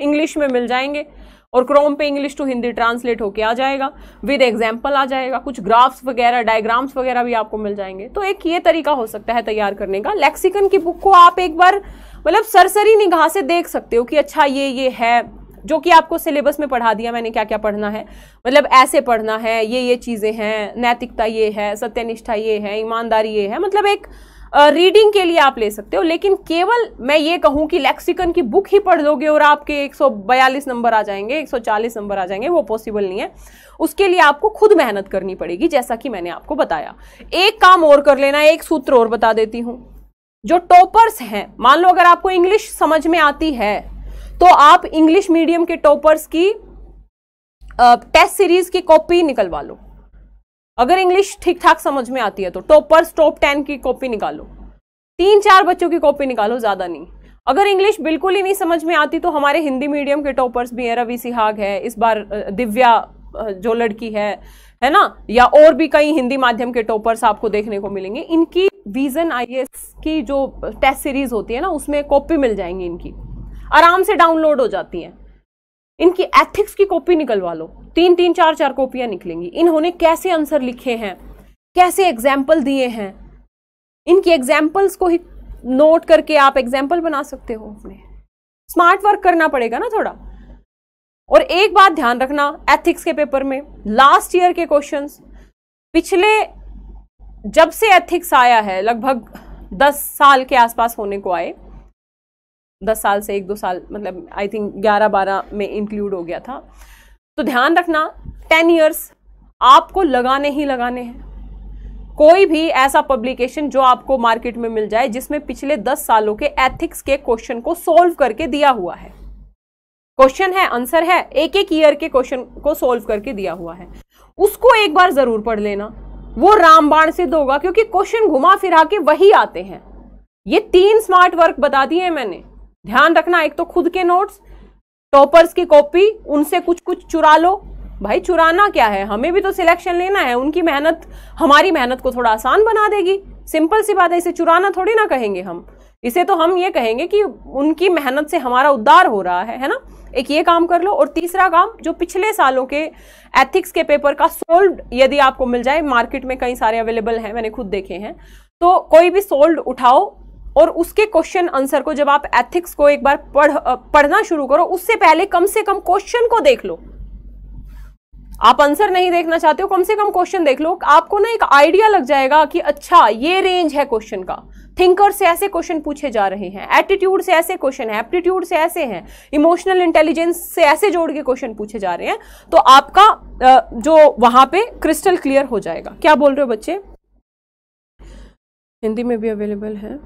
इंग्लिश में मिल जाएंगे और क्रोम पे इंग्लिश टू हिंदी ट्रांसलेट होके आ जाएगा विद एग्जाम्पल आ जाएगा कुछ ग्राफ्स वगैरह डायग्राम्स वगैरह भी आपको मिल जाएंगे तो एक ये तरीका हो सकता है तैयार करने का लेक्सिकन की बुक को आप एक बार मतलब सरसरी निगाह से देख सकते हो कि अच्छा ये ये है जो कि आपको सिलेबस में पढ़ा दिया मैंने क्या क्या पढ़ना है मतलब ऐसे पढ़ना है ये ये चीज़ें हैं नैतिकता ये है सत्यनिष्ठा ये है ईमानदारी ये है मतलब एक रीडिंग के लिए आप ले सकते हो लेकिन केवल मैं ये कहूँ कि लेक्सिकन की बुक ही पढ़ लोगे और आपके 142 नंबर आ जाएंगे 140 नंबर आ जाएंगे वो पॉसिबल नहीं है उसके लिए आपको खुद मेहनत करनी पड़ेगी जैसा कि मैंने आपको बताया एक काम और कर लेना एक सूत्र और बता देती हूँ जो टॉपर्स हैं मान लो अगर आपको इंग्लिश समझ में आती है तो आप इंग्लिश मीडियम के टॉपर्स की टेस्ट सीरीज की कॉपी निकलवा लो अगर इंग्लिश ठीक ठाक समझ में आती है तो टॉपर्स टॉप टेन की कॉपी निकालो तीन चार बच्चों की कॉपी निकालो ज़्यादा नहीं अगर इंग्लिश बिल्कुल ही नहीं समझ में आती तो हमारे हिंदी मीडियम के टॉपर्स भी हैं रवि सिहाग है इस बार दिव्या जो लड़की है है ना या और भी कई हिंदी माध्यम के टॉपर्स आपको देखने को मिलेंगे इनकी विजन आई की जो टेस्ट सीरीज होती है ना उसमें कॉपी मिल जाएंगी इनकी आराम से डाउनलोड हो जाती है इनकी एथिक्स की कॉपी निकलवा लो तीन तीन चार चार कॉपियां निकलेंगी इन्होंने कैसे आंसर लिखे हैं कैसे एग्जाम्पल दिए हैं इनकी एग्जाम्पल्स को ही नोट करके आप एग्जाम्पल बना सकते हो अपने स्मार्ट वर्क करना पड़ेगा ना थोड़ा और एक बात ध्यान रखना एथिक्स के पेपर में लास्ट ईयर के क्वेश्चंस पिछले जब से एथिक्स आया है लगभग दस साल के आसपास होने को आए दस साल से एक दो साल मतलब आई थिंक ग्यारह बारह में इंक्लूड हो गया था तो ध्यान रखना टेन ईयर्स आपको लगाने ही लगाने हैं कोई भी ऐसा पब्लिकेशन जो आपको मार्केट में मिल जाए जिसमें पिछले दस सालों के एथिक्स के क्वेश्चन को सोल्व करके दिया हुआ है क्वेश्चन है आंसर है एक एक ईयर के क्वेश्चन को सोल्व करके दिया हुआ है उसको एक बार जरूर पढ़ लेना वो रामबाण सिद्ध होगा क्योंकि क्वेश्चन घुमा फिरा के वही आते हैं ये तीन स्मार्ट वर्क बता दिए मैंने ध्यान रखना एक तो खुद के नोट्स टॉपर्स की कॉपी उनसे कुछ कुछ चुरा लो भाई चुराना क्या है हमें भी तो सिलेक्शन लेना है उनकी मेहनत हमारी मेहनत को थोड़ा आसान बना देगी सिंपल सी बात है इसे चुराना थोड़ी ना कहेंगे हम इसे तो हम ये कहेंगे कि उनकी मेहनत से हमारा उद्धार हो रहा है है ना एक ये काम कर लो और तीसरा काम जो पिछले सालों के एथिक्स के पेपर का सोल्ड यदि आपको मिल जाए मार्केट में कई सारे अवेलेबल हैं मैंने खुद देखे हैं तो कोई भी सोल्ड उठाओ और उसके क्वेश्चन आंसर को जब आप एथिक्स को एक बार पढ़ पढ़ना शुरू करो उससे पहले कम से कम क्वेश्चन को देख लो आप आंसर नहीं देखना चाहते हो कम से कम क्वेश्चन देख लो आपको ना एक आइडिया लग जाएगा कि अच्छा ये रेंज है क्वेश्चन का थिंकर से ऐसे क्वेश्चन पूछे जा रहे हैं एटीट्यूड से ऐसे क्वेश्चन है एप्टीट्यूड से ऐसे हैं इमोशनल इंटेलिजेंस से ऐसे जोड़ के क्वेश्चन पूछे जा रहे हैं तो आपका जो वहां पे क्रिस्टल क्लियर हो जाएगा क्या बोल रहे हो बच्चे हिंदी में भी अवेलेबल है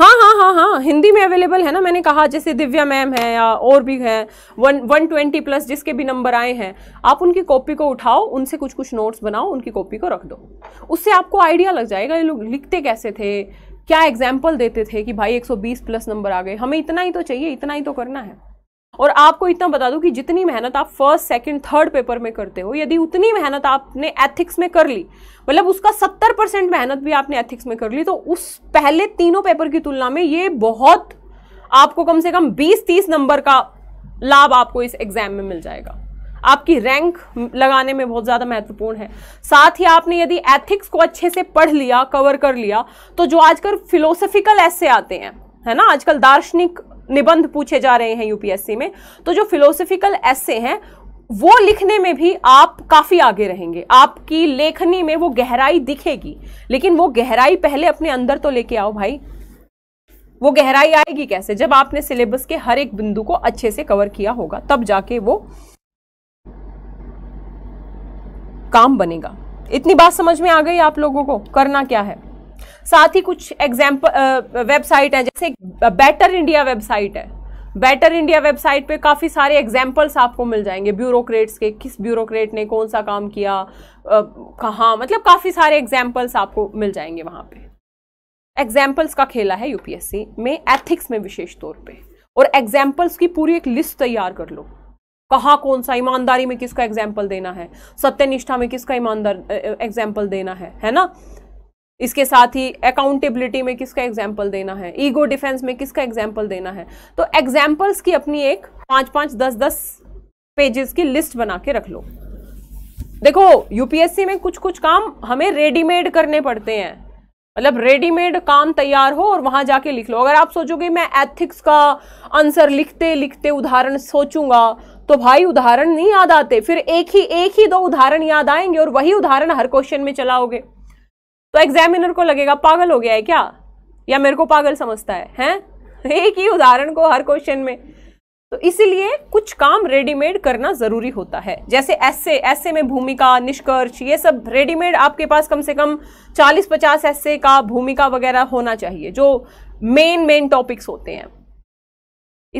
हाँ हाँ हाँ हाँ हिंदी में अवेलेबल है ना मैंने कहा जैसे दिव्या मैम है या और भी है वन वन ट्वेंटी प्लस जिसके भी नंबर आए हैं आप उनकी कॉपी को उठाओ उनसे कुछ कुछ नोट्स बनाओ उनकी कॉपी को रख दो उससे आपको आइडिया लग जाएगा ये लोग लिखते कैसे थे क्या एग्जाम्पल देते थे कि भाई 120 प्लस नंबर आ गए हमें इतना ही तो चाहिए इतना ही तो करना है और आपको इतना बता दूं कि जितनी मेहनत आप फर्स्ट सेकंड थर्ड पेपर में करते हो यदि उतनी मेहनत आपने एथिक्स में कर ली मतलब उसका सत्तर परसेंट मेहनत भी आपने एथिक्स में कर ली तो उस पहले तीनों पेपर की तुलना में ये बहुत आपको कम से कम बीस तीस नंबर का लाभ आपको इस एग्जाम में मिल जाएगा आपकी रैंक लगाने में बहुत ज़्यादा महत्वपूर्ण है साथ ही आपने यदि एथिक्स को अच्छे से पढ़ लिया कवर कर लिया तो जो आजकल फिलोसफिकल ऐसे आते हैं है ना आजकल दार्शनिक निबंध पूछे जा रहे हैं यूपीएससी में तो जो फिलोसफिकल ऐसे हैं वो लिखने में भी आप काफ़ी आगे रहेंगे आपकी लेखनी में वो गहराई दिखेगी लेकिन वो गहराई पहले अपने अंदर तो लेके आओ भाई वो गहराई आएगी कैसे जब आपने सिलेबस के हर एक बिंदु को अच्छे से कवर किया होगा तब जाके वो काम बनेगा इतनी बात समझ में आ गई आप लोगों को करना क्या है साथ ही कुछ एग्जाम्पल वेबसाइट है जैसे बेटर इंडिया वेबसाइट है बेटर इंडिया वेबसाइट पे काफ़ी सारे एग्जाम्पल्स आपको मिल जाएंगे ब्यूरोक्रेट्स के किस ब्यूरोक्रेट ने कौन सा काम किया कहाँ मतलब काफ़ी सारे एग्जाम्पल्स आपको मिल जाएंगे वहाँ पे एग्जाम्पल्स का खेला है यूपीएससी में एथिक्स में विशेष तौर पे और एग्जाम्पल्स की पूरी एक लिस्ट तैयार कर लो कहाँ कौन सा ईमानदारी में किसका एग्जाम्पल देना है सत्यनिष्ठा में किसका ईमानदार एग्जाम्पल देना है है ना इसके साथ ही अकाउंटेबिलिटी में किसका एग्जाम्पल देना है ईगो डिफेंस में किसका एग्जाम्पल देना है तो एग्जाम्पल्स की अपनी एक पाँच पाँच दस दस पेजेस की लिस्ट बना के रख लो देखो यूपीएससी में कुछ कुछ काम हमें रेडीमेड करने पड़ते हैं मतलब रेडीमेड काम तैयार हो और वहां जाके लिख लो अगर आप सोचोगे मैं एथिक्स का आंसर लिखते लिखते उदाहरण सोचूंगा तो भाई उदाहरण नहीं याद आते फिर एक ही एक ही दो उदाहरण याद आएंगे और वही उदाहरण हर क्वेश्चन में चलाओगे तो एग्जामिनर को लगेगा पागल हो गया है क्या या मेरे को पागल समझता है हैं एक ही उदाहरण को हर क्वेश्चन में तो इसीलिए कुछ काम रेडीमेड करना ज़रूरी होता है जैसे ऐसे ऐसे में भूमिका निष्कर्ष ये सब रेडीमेड आपके पास कम से कम 40-50 ऐसे का भूमिका वगैरह होना चाहिए जो मेन मेन टॉपिक्स होते हैं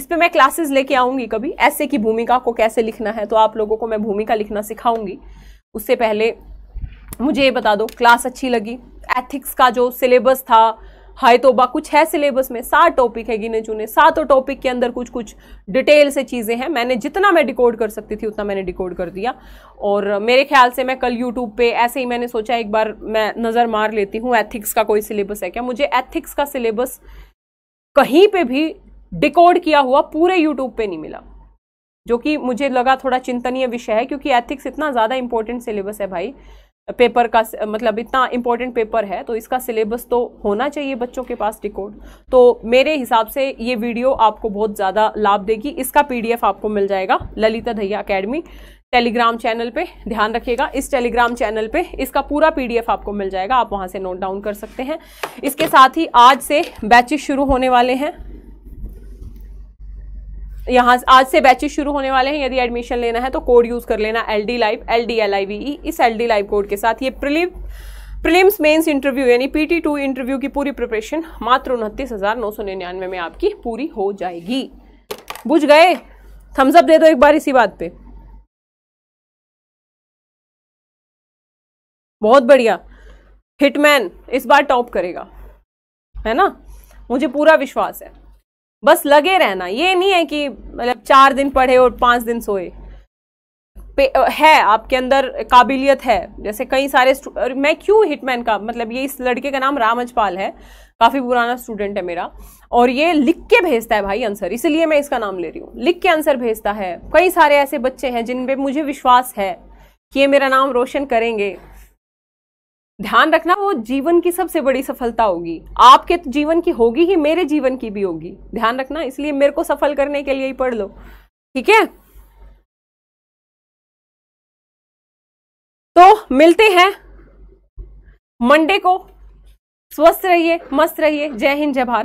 इस पे मैं क्लासेस लेके आऊंगी कभी ऐसे की भूमिका को कैसे लिखना है तो आप लोगों को मैं भूमिका लिखना सिखाऊंगी उससे पहले मुझे ये बता दो क्लास अच्छी लगी एथिक्स का जो सिलेबस था हाय तोबा कुछ है सिलेबस में सात टॉपिक है गिने चुने सातों टॉपिक के अंदर कुछ कुछ डिटेल से चीज़ें हैं मैंने जितना मैं डिकोड कर सकती थी उतना मैंने डिकोड कर दिया और मेरे ख्याल से मैं कल यूट्यूब पे ऐसे ही मैंने सोचा एक बार मैं नज़र मार लेती हूँ एथिक्स का कोई सिलेबस है क्या मुझे एथिक्स का सिलेबस कहीं पर भी डिकोड किया हुआ पूरे यूट्यूब पर नहीं मिला जो कि मुझे लगा थोड़ा चिंतनीय विषय है क्योंकि एथिक्स इतना ज़्यादा इंपॉर्टेंट सिलेबस है भाई पेपर का मतलब इतना इम्पोर्टेंट पेपर है तो इसका सिलेबस तो होना चाहिए बच्चों के पास डिकोड तो मेरे हिसाब से ये वीडियो आपको बहुत ज़्यादा लाभ देगी इसका पीडीएफ आपको मिल जाएगा Lalita Dahiya academy Telegram channel पे ध्यान रखिएगा इस टेलीग्राम चैनल पे इसका पूरा पीडीएफ आपको मिल जाएगा आप वहाँ से नोट डाउन कर सकते हैं इसके साथ ही आज से बैचेस शुरू होने वाले हैं यहाँ आज से बैचेस शुरू होने वाले हैं यदि एडमिशन लेना है तो कोड यूज़ कर लेना L D live L D L I V E इस एल डी लाइव कोड के साथ ये प्रिलिम प्रिलिम्स मेंस इंटरव्यू यानी पी टी टू इंटरव्यू की पूरी प्रिपरेशन मात्र उनतीस हज़ार नौ सौ निन्यानवे में आपकी पूरी हो जाएगी बुझ गए थम्स अप दे दो एक बार इसी बात पे बहुत बढ़िया हिटमैन इस बार टॉप करेगा है ना मुझे पूरा विश्वास है बस लगे रहना ये नहीं है कि मतलब चार दिन पढ़े और पाँच दिन सोए है आपके अंदर काबिलियत है जैसे कई सारे मैं क्यों हिटमैन का मतलब ये इस लड़के का नाम रामजपाल है काफ़ी पुराना स्टूडेंट है मेरा और ये लिख के भेजता है भाई आंसर इसलिए मैं इसका नाम ले रही हूँ लिख के आंसर भेजता है कई सारे ऐसे बच्चे हैं जिन पर मुझे विश्वास है कि ये मेरा नाम रोशन करेंगे ध्यान रखना वो जीवन की सबसे बड़ी सफलता होगी आपके तो जीवन की होगी ही मेरे जीवन की भी होगी ध्यान रखना इसलिए मेरे को सफल करने के लिए ही पढ़ लो ठीक है तो मिलते हैं मंडे को स्वस्थ रहिए मस्त रहिए जय हिंद जय भारत